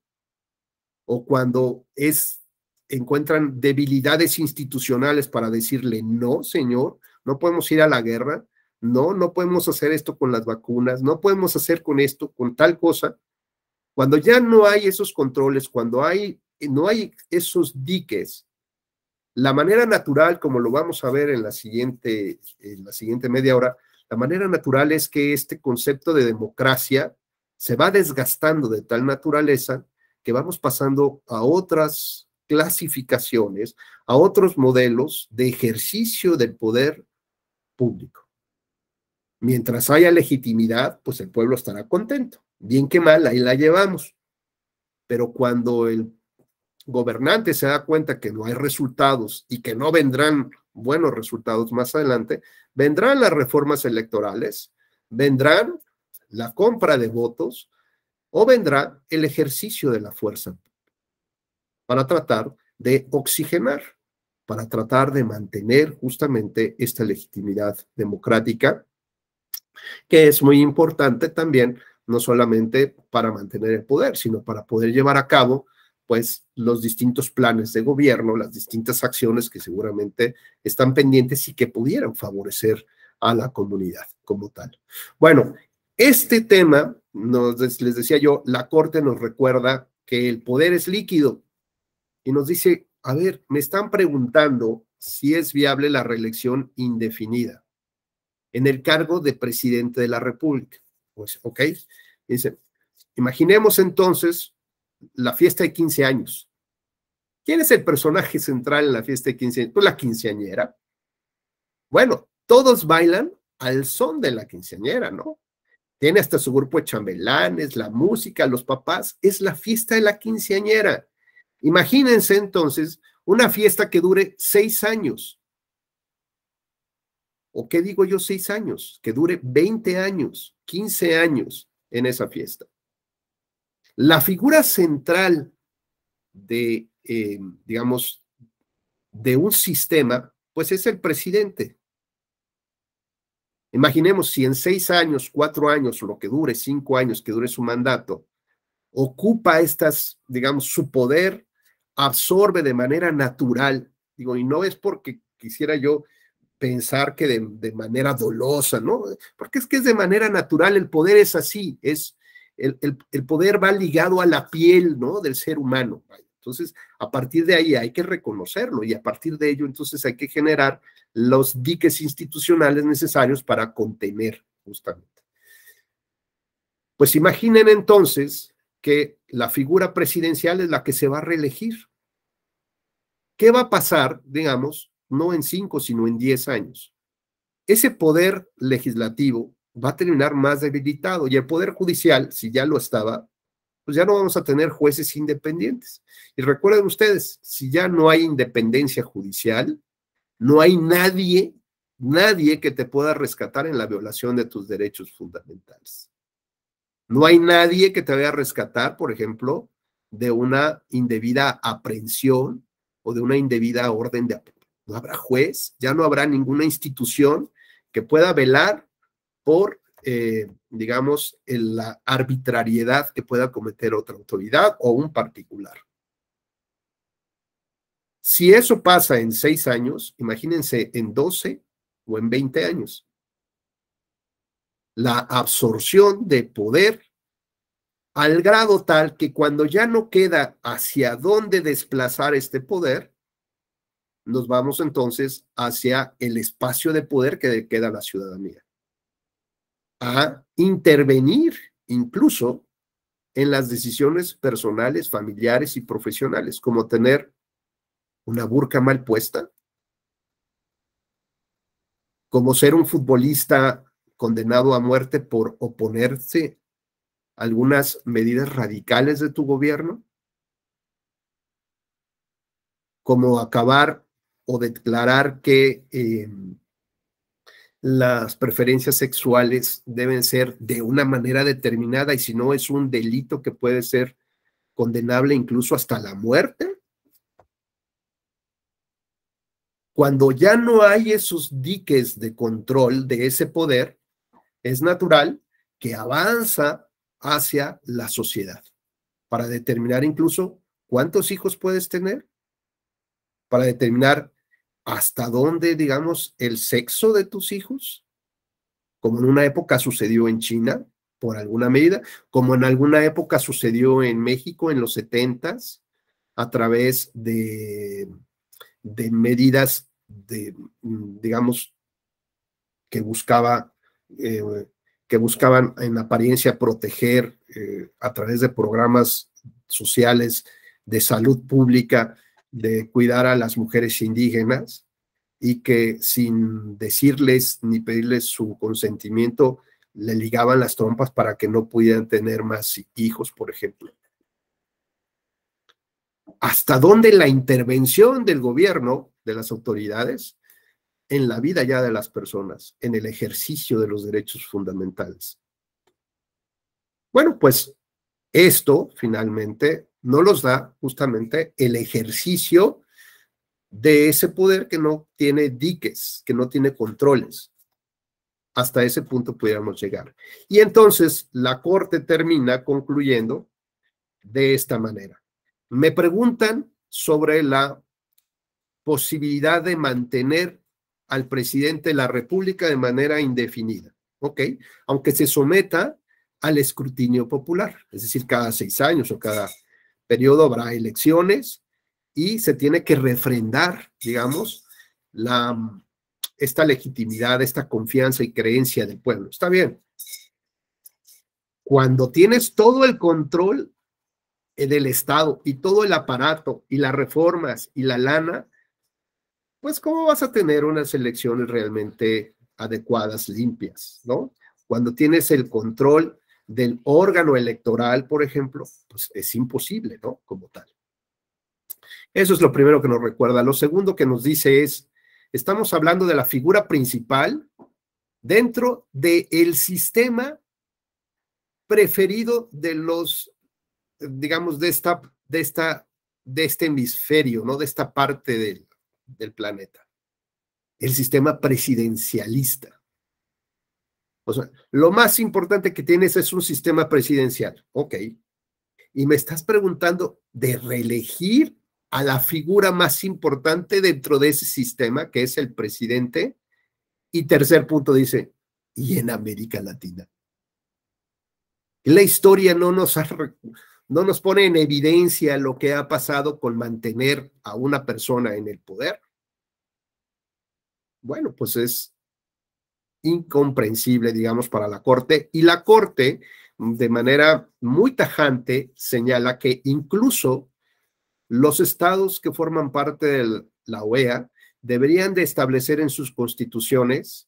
S1: o cuando es encuentran debilidades institucionales para decirle no, señor, no podemos ir a la guerra, no, no podemos hacer esto con las vacunas, no podemos hacer con esto, con tal cosa. Cuando ya no hay esos controles, cuando hay, no hay esos diques, la manera natural, como lo vamos a ver en la siguiente, en la siguiente media hora, la manera natural es que este concepto de democracia se va desgastando de tal naturaleza que vamos pasando a otras clasificaciones, a otros modelos de ejercicio del poder público. Mientras haya legitimidad, pues el pueblo estará contento. Bien que mal, ahí la llevamos. Pero cuando el gobernante se da cuenta que no hay resultados y que no vendrán buenos resultados más adelante, vendrán las reformas electorales, vendrán la compra de votos o vendrá el ejercicio de la fuerza para tratar de oxigenar para tratar de mantener justamente esta legitimidad democrática, que es muy importante también, no solamente para mantener el poder, sino para poder llevar a cabo pues los distintos planes de gobierno, las distintas acciones que seguramente están pendientes y que pudieran favorecer a la comunidad como tal. Bueno, este tema, nos, les decía yo, la Corte nos recuerda que el poder es líquido y nos dice a ver, me están preguntando si es viable la reelección indefinida en el cargo de presidente de la República. Pues, ok. Dice, imaginemos entonces la fiesta de 15 años. ¿Quién es el personaje central en la fiesta de 15 años? Pues la quinceañera. Bueno, todos bailan al son de la quinceañera, ¿no? Tiene hasta su grupo de chambelanes, la música, los papás. Es la fiesta de la quinceañera. Imagínense entonces una fiesta que dure seis años. ¿O qué digo yo seis años? Que dure 20 años, 15 años en esa fiesta. La figura central de, eh, digamos, de un sistema, pues es el presidente. Imaginemos si en seis años, cuatro años, lo que dure, cinco años que dure su mandato, ocupa estas, digamos, su poder absorbe de manera natural, digo, y no es porque quisiera yo pensar que de, manera dolosa, ¿no? Porque es que es de manera natural, el poder es así, es, el, el, poder va ligado a la piel, ¿no? Del ser humano. Entonces, a partir de ahí hay que reconocerlo y a partir de ello, entonces hay que generar los diques institucionales necesarios para contener justamente. Pues imaginen entonces que la figura presidencial es la que se va a reelegir. ¿Qué va a pasar, digamos, no en cinco, sino en diez años? Ese poder legislativo va a terminar más debilitado y el poder judicial, si ya lo estaba, pues ya no vamos a tener jueces independientes. Y recuerden ustedes, si ya no hay independencia judicial, no hay nadie, nadie que te pueda rescatar en la violación de tus derechos fundamentales. No hay nadie que te vaya a rescatar, por ejemplo, de una indebida aprehensión o de una indebida orden de aprehensión. No habrá juez, ya no habrá ninguna institución que pueda velar por, eh, digamos, la arbitrariedad que pueda cometer otra autoridad o un particular. Si eso pasa en seis años, imagínense en 12 o en 20 años la absorción de poder al grado tal que cuando ya no queda hacia dónde desplazar este poder, nos vamos entonces hacia el espacio de poder que queda la ciudadanía, a intervenir incluso en las decisiones personales, familiares y profesionales, como tener una burca mal puesta, como ser un futbolista condenado a muerte por oponerse a algunas medidas radicales de tu gobierno? Como acabar o declarar que em, las preferencias sexuales deben ser de una manera determinada y si no es un delito que puede ser condenable incluso hasta la muerte. Cuando ya no hay esos diques de control de ese poder, es natural que avanza hacia la sociedad para determinar incluso cuántos hijos puedes tener, para determinar hasta dónde, digamos, el sexo de tus hijos, como en una época sucedió en China, por alguna medida, como en alguna época sucedió en México en los 70 a través de, de medidas de, mm, digamos, que buscaba eh, que buscaban en apariencia proteger eh, a través de programas sociales de salud pública, de cuidar a las mujeres indígenas y que sin decirles ni pedirles su consentimiento, le ligaban las trompas para que no pudieran tener más hijos, por ejemplo. ¿Hasta dónde la intervención del gobierno, de las autoridades, en la vida ya de las personas, en el ejercicio de los derechos fundamentales. Bueno, pues esto finalmente no los da justamente el ejercicio de ese poder que no tiene diques, que no tiene controles. Hasta ese punto pudiéramos llegar. Y entonces la Corte termina concluyendo de esta manera. Me preguntan sobre la posibilidad de mantener al presidente de la República de manera indefinida, ¿ok? Aunque se someta al escrutinio popular, es decir, cada seis años o cada periodo habrá elecciones y se tiene que refrendar, digamos, la, esta legitimidad, esta confianza y creencia del pueblo. Está bien. Cuando tienes todo el control eh, del Estado y todo el aparato y las reformas y la lana, pues cómo vas a tener unas elecciones realmente adecuadas, limpias, ¿no? Cuando tienes el control del órgano electoral, por ejemplo, pues es imposible, ¿no? Como tal. Eso es lo primero que nos recuerda. Lo segundo que nos dice es, estamos hablando de la figura principal dentro del el sistema preferido de los, digamos, de esta, de esta, de este hemisferio, ¿no? De esta parte del, del planeta, el sistema presidencialista. O sea, lo más importante que tienes es un sistema presidencial, ok. Y me estás preguntando de reelegir a la figura más importante dentro de ese sistema, que es el presidente. Y tercer punto dice, y en América Latina. La historia no nos ha no nos pone en evidencia lo que ha pasado con mantener a una persona en el poder? Bueno, pues es incomprensible, digamos, para la Corte. Y la Corte, de manera muy tajante, señala que incluso los estados que forman parte de la OEA deberían de establecer en sus constituciones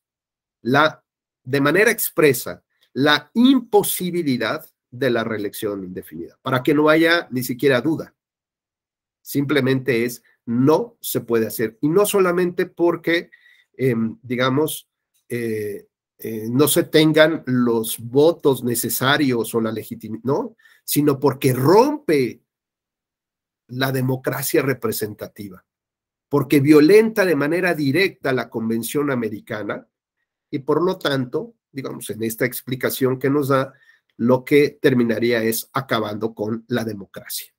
S1: la, de manera expresa la imposibilidad de la reelección indefinida, para que no haya ni siquiera duda. Simplemente es, no se puede hacer. Y no solamente porque, em, digamos, eh, eh, no se tengan los votos necesarios o la legitimidad, ¿no? sino porque rompe la democracia representativa, porque violenta de manera directa la Convención Americana y por lo tanto, digamos, en esta explicación que nos da, lo que terminaría es acabando con la democracia.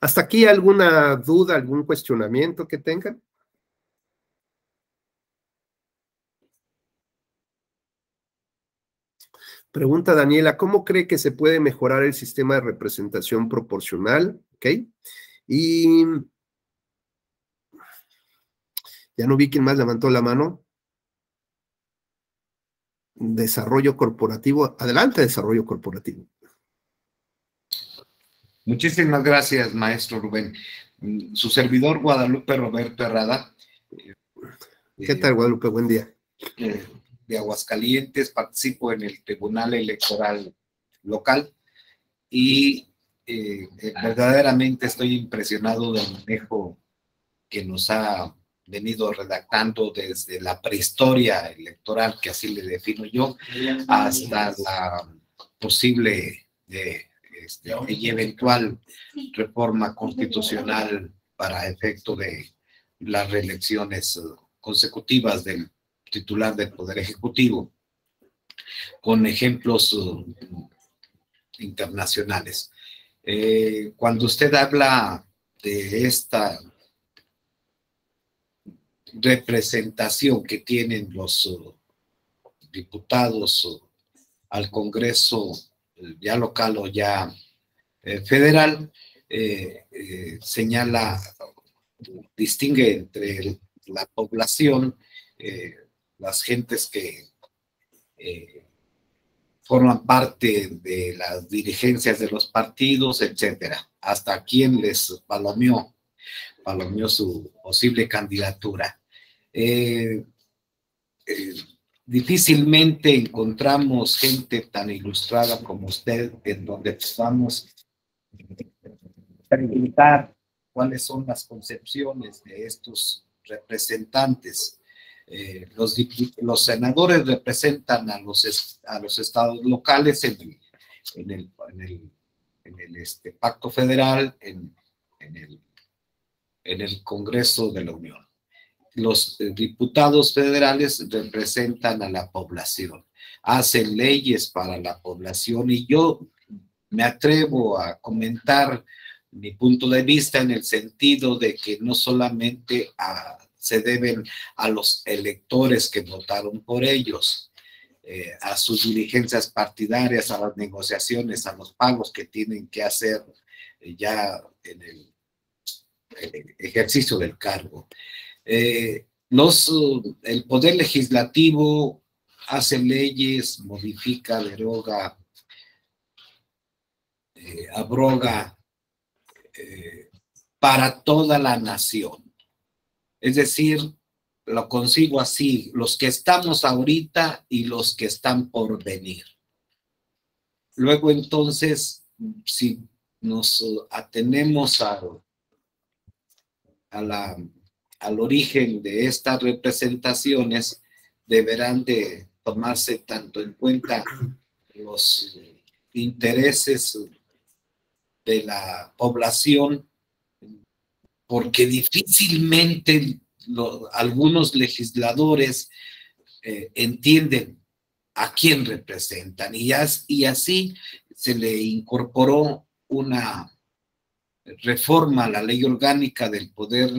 S1: ¿Hasta aquí alguna duda, algún cuestionamiento que tengan? Pregunta Daniela, ¿cómo cree que se puede mejorar el sistema de representación proporcional? ¿Ok? Y ya no vi quién más levantó la mano desarrollo corporativo. Adelante, desarrollo corporativo. Muchísimas
S4: gracias, maestro Rubén. Mm, su servidor, Guadalupe Roberto Herrada. Eh,
S1: ¿Qué tal, Guadalupe? Buen día.
S4: Eh, de Aguascalientes, participo en el Tribunal Electoral Local y eh, verdaderamente estoy impresionado del manejo que nos ha venido redactando desde la prehistoria electoral, que así le defino yo,
S3: hasta
S4: la posible eh, este, y eventual reforma constitucional para efecto de las reelecciones consecutivas del titular del Poder Ejecutivo, con ejemplos uh, internacionales. Eh, cuando usted habla de esta representación que tienen los eh, diputados eh, al Congreso, eh, ya local o ya federal, señala, distingue entre la población, las gentes que forman parte de las dirigencias de los partidos, etcétera, hasta quién les palomeó, palomeó su posible candidatura. Eh, eh, difícilmente encontramos gente tan ilustrada como usted en donde podamos preguntar cuáles son las concepciones de estos representantes. Eh, los, senadores representan a los, a los estados locales en el, este, pacto federal, en, en el Congreso de la Unión los eh, diputados federales representan a la población, hacen leyes para la población y yo me atrevo a comentar mi punto de vista en el sentido de que no solamente ah, se deben a los electores que votaron por ellos, eh, a sus diligencias partidarias, a las negociaciones, a los pagos que tienen que hacer ya en el ejercicio del cargo, eh, el poder legislativo hace leyes, modifica, deroga, eh, abroga eh, para toda la nación. Es decir, lo consigo así, los que estamos ahorita y los que están por venir. Luego entonces, si nos atenemos a, a la al origen de estas representaciones deberán de tomarse tanto en cuenta los eh, intereses de la población, porque difícilmente algunos legisladores eh, entienden a quién representan. Y, y así se le incorporó una reforma a la ley orgánica del Poder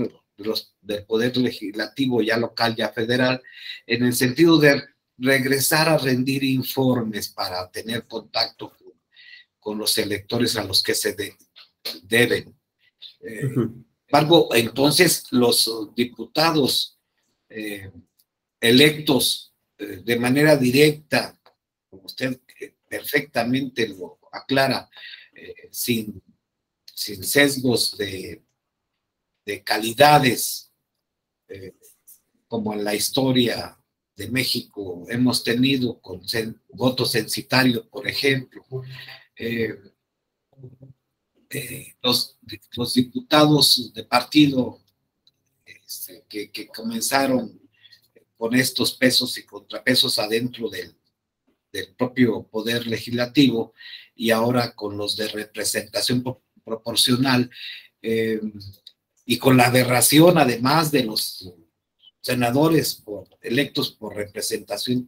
S4: del poder legislativo ya local, ya federal, en el sentido de regresar a rendir informes para tener contacto con, los electores a los que se deben. Eh, entonces los diputados eh, electos eh, de manera directa, como usted perfectamente lo aclara, sin, sin sesgos de de calidades, eh, como en la historia de México hemos tenido con voto censitario, por ejemplo. Eh, eh, los, diputados de partido este, que, comenzaron con estos pesos y contrapesos adentro del, propio poder legislativo y ahora con los de representación proporcional, y con la aberración además de los senadores electos por representación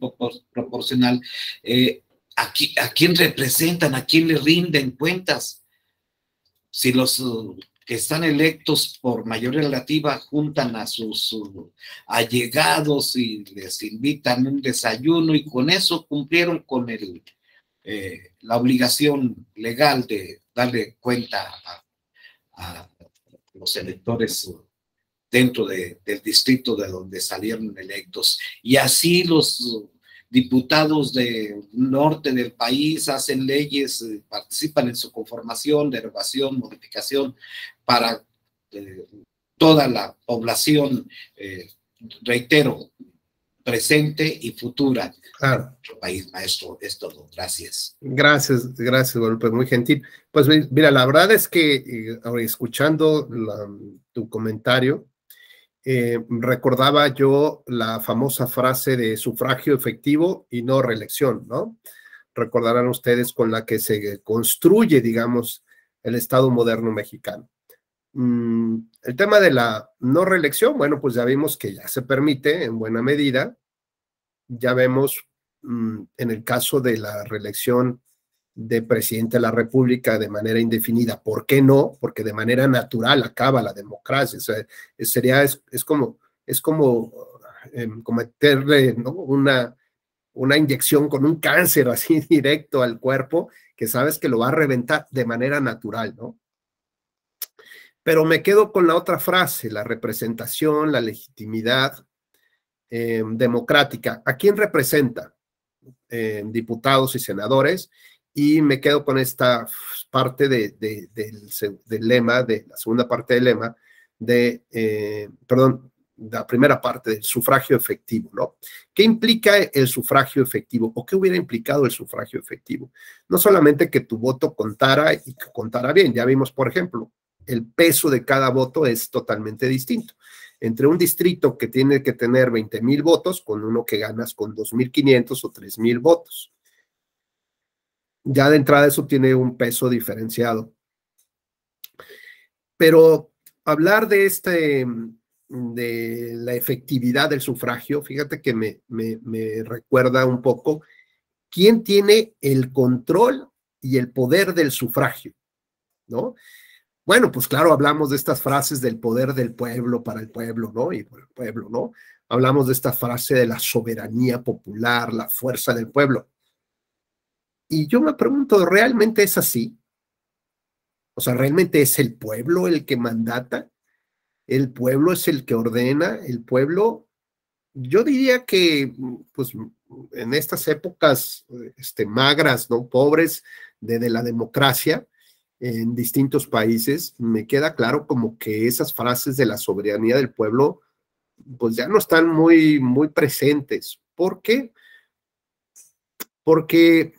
S4: proporcional, eh, a, quién representan, a quién le rinden cuentas. Si los uh, que están electos por mayoría relativa juntan a sus uh, allegados y les invitan un desayuno y con eso cumplieron con eh, la obligación legal de darle cuenta a los electores dentro de, del distrito de donde salieron electos. Y así los diputados del norte del país hacen leyes, eh, participan en su conformación, derogación, modificación para eh, toda la población. Eh, reitero, presente y futura claro. nuestro país, maestro. Es todo.
S1: Gracias. Gracias, gracias, golpe Muy gentil. Pues mira, la verdad es que eh, ahora escuchando tu comentario, eh, recordaba yo la famosa frase de sufragio efectivo y no reelección, ¿no? Recordarán ustedes con la que se construye, digamos, el Estado moderno mexicano. Mm, el tema de la no reelección, bueno, pues ya vimos que ya se permite en buena medida. Ya vemos mm, en el caso de la reelección de presidente de la República de manera indefinida. ¿Por qué no? Porque de manera natural acaba la democracia. sería, es, como, es como em, cometerle una, una inyección con un cáncer así directo al cuerpo que sabes que lo va a reventar de manera natural, ¿no? Pero me quedo con la otra frase, la representación, la legitimidad eh, democrática. ¿A quién representa? Eh, diputados y senadores. Y me quedo con esta parte del, lema, de la segunda parte del lema, de, eh, perdón, la primera parte del sufragio efectivo, ¿no? ¿Qué implica el sufragio efectivo o qué hubiera implicado el sufragio efectivo? No solamente que tu voto contara y que contara bien, ya vimos, por ejemplo, el peso de cada voto es totalmente distinto. Entre un distrito que tiene que tener 20 mil votos con uno que ganas con 2.500 o 3.000 votos. Ya de entrada eso tiene un peso diferenciado. Pero hablar de este, de la efectividad del sufragio, fíjate que me, me recuerda un poco quién tiene el control y el poder del sufragio, ¿no? Bueno, pues claro, hablamos de estas frases del poder del pueblo para el pueblo, ¿no? Y por el pueblo, ¿no? Hablamos de esta frase de la soberanía popular, la fuerza del pueblo. Y yo me pregunto, ¿realmente es así? O sea, ¿realmente es el pueblo el que mandata? ¿El pueblo es el que ordena? ¿El pueblo? Yo diría que, pues, en estas épocas este, magras, ¿no? Pobres de la democracia, en distintos países, me queda claro como que esas frases de la soberanía del pueblo, pues ya no están muy, muy presentes. ¿Por qué? Porque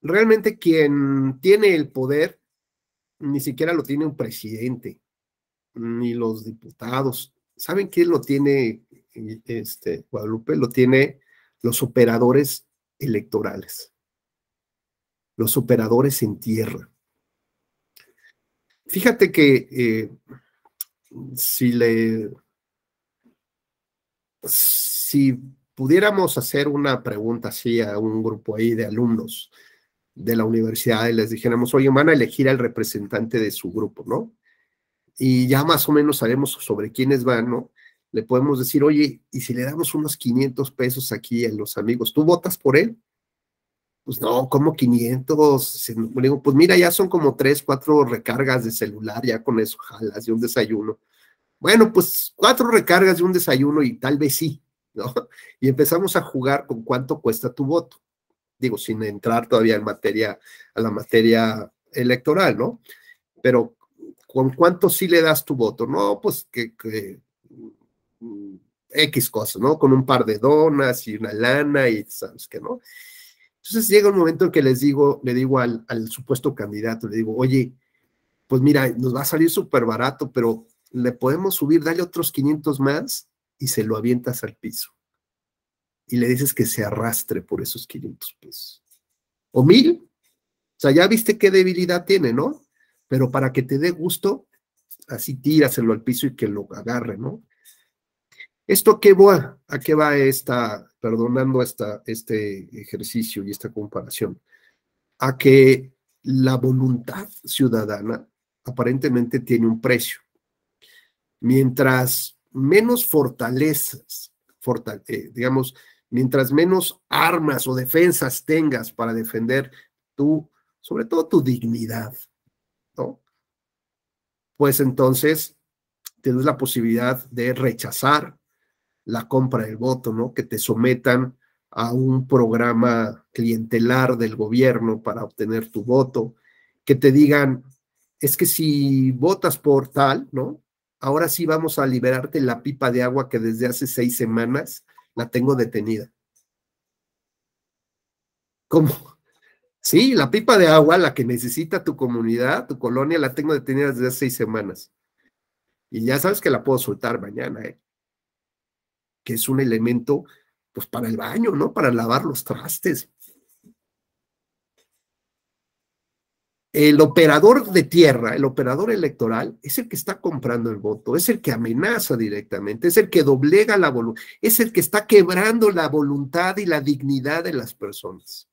S1: realmente quien tiene el poder ni siquiera lo tiene un presidente, ni los diputados. ¿Saben quién lo tiene eh, este, Guadalupe? Lo tiene los operadores electorales, los operadores en tierra. Fíjate que eh, si le. Si pudiéramos hacer una pregunta así a un grupo ahí de alumnos de la universidad y les dijéramos, oye, van a elegir al representante de su grupo, ¿no? Y ya más o menos sabemos sobre quiénes van, ¿no? Le podemos decir, oye, y si le damos unos 500 pesos aquí a los amigos, ¿tú votas por él? pues no, como 500, pues mira, ya son como 3, 4 recargas de celular, ya con eso jalas de un desayuno. Bueno, pues cuatro recargas de un desayuno y tal vez sí, ¿no? Y empezamos a jugar con cuánto cuesta tu voto. Digo, sin entrar todavía en materia, a la materia electoral, ¿no? Pero con cuánto sí le das tu voto, ¿no? Pues que, que mm, X cosas, ¿no? Con un par de donas y una lana y sabes que, ¿no? Entonces llega un momento en que les digo, le digo al, supuesto candidato, le digo, oye, pues mira, nos va a salir súper barato, pero le podemos subir, dale otros 500 más y se lo avientas al piso. Y le dices que se arrastre por esos 500 pesos. O mil. O sea, ya viste qué debilidad tiene, ¿no? Pero para que te dé gusto, así tíraselo al piso y que lo agarre, ¿no? ¿Esto qué va? ¿A qué va esta, perdonando esta, este ejercicio y esta comparación? A que la voluntad ciudadana aparentemente tiene un precio. Mientras menos fortalezas, eh, digamos, mientras menos armas o defensas tengas para defender tú, sobre todo tu dignidad, ¿no? Pues entonces tienes la posibilidad de rechazar la compra del voto, ¿no? Que te sometan a un programa clientelar del gobierno para obtener tu voto, que te digan, es que si votas por tal, ¿no? Ahora sí vamos a liberarte la pipa de agua que desde hace seis semanas la tengo detenida. ¿Cómo? Sí, la pipa de agua, la que necesita tu comunidad, tu colonia, la tengo detenida desde hace seis semanas. Y ya sabes que la puedo soltar mañana, ¿eh? que es un elemento pues para el baño, ¿no? Para lavar los trastes. El operador de tierra, el operador electoral, es el que está comprando el voto, es el que amenaza directamente, es el que doblega la voluntad, es el que está quebrando la voluntad y la dignidad de las personas.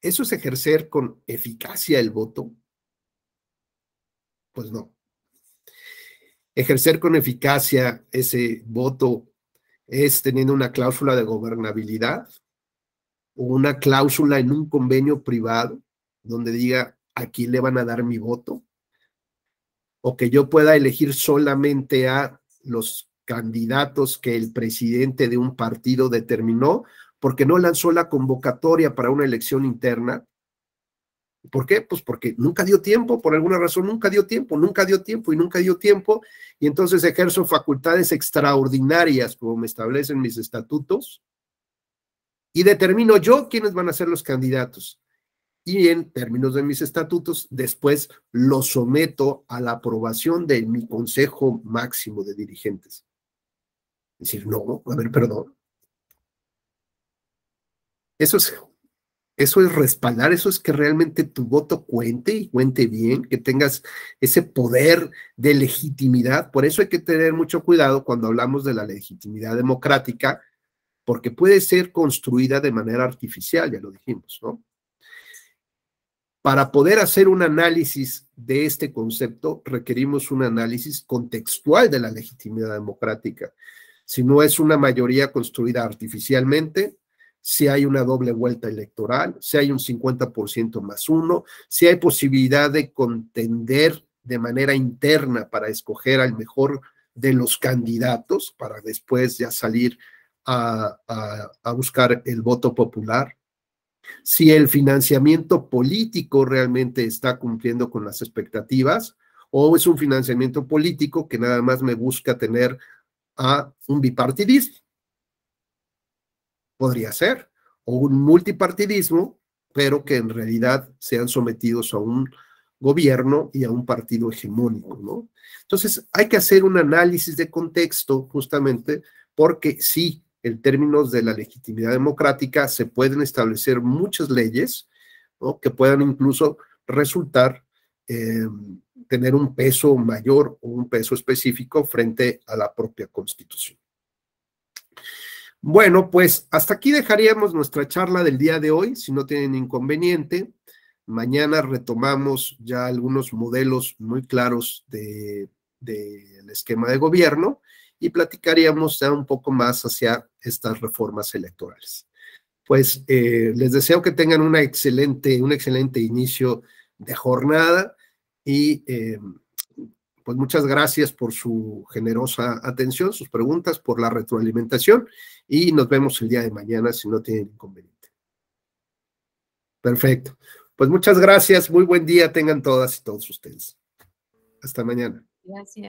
S1: ¿Eso es ejercer con eficacia el voto? Pues no. Ejercer con eficacia ese voto es teniendo una cláusula de gobernabilidad o una cláusula en un convenio privado donde diga aquí le van a dar mi voto o que yo pueda elegir solamente a los candidatos que el presidente de un partido determinó porque no lanzó la convocatoria para una elección interna ¿Por qué? Pues porque nunca dio tiempo, por alguna razón nunca dio tiempo, nunca dio tiempo y nunca dio tiempo, y entonces ejerzo facultades extraordinarias como me establecen mis estatutos, y determino yo quiénes van a ser los candidatos. Y en términos de mis estatutos, después lo someto a la aprobación de mi consejo máximo de dirigentes. Es decir, no, a ver, perdón. Eso es eso es respaldar, eso es que realmente tu voto cuente y cuente bien, que tengas ese poder de legitimidad. Por eso hay que tener mucho cuidado cuando hablamos de la legitimidad democrática, porque puede ser construida de manera artificial, ya lo dijimos, ¿no? Para poder hacer un análisis de este concepto, requerimos un análisis contextual de la legitimidad democrática. Si no es una mayoría construida artificialmente, si hay una doble vuelta electoral, si hay un 50% más uno, si hay posibilidad de contender de manera interna para escoger al mejor de los candidatos para después ya salir a, buscar el voto popular si el financiamiento político realmente está cumpliendo con las expectativas o es un financiamiento político que nada más me busca tener a un bipartidista podría ser, o un multipartidismo, pero que en realidad sean sometidos a un gobierno y a un partido hegemónico, ¿no? Entonces, hay que hacer un análisis de contexto justamente porque sí, en términos de la legitimidad democrática se pueden establecer muchas leyes que puedan incluso resultar em, tener un peso mayor o un peso específico frente a la propia constitución. Bueno, pues hasta aquí dejaríamos nuestra charla del día de hoy, si no tienen inconveniente. Mañana retomamos ya algunos modelos muy claros del esquema de gobierno y platicaríamos ya un poco más hacia estas reformas electorales. Pues eh, les deseo que tengan una excelente, un excelente inicio de jornada y eh, pues muchas gracias por su generosa atención, sus preguntas, por la retroalimentación y nos vemos el día de mañana si no tienen inconveniente. Perfecto. Pues muchas gracias, muy buen día tengan todas y todos ustedes. Hasta mañana.
S4: Gracias.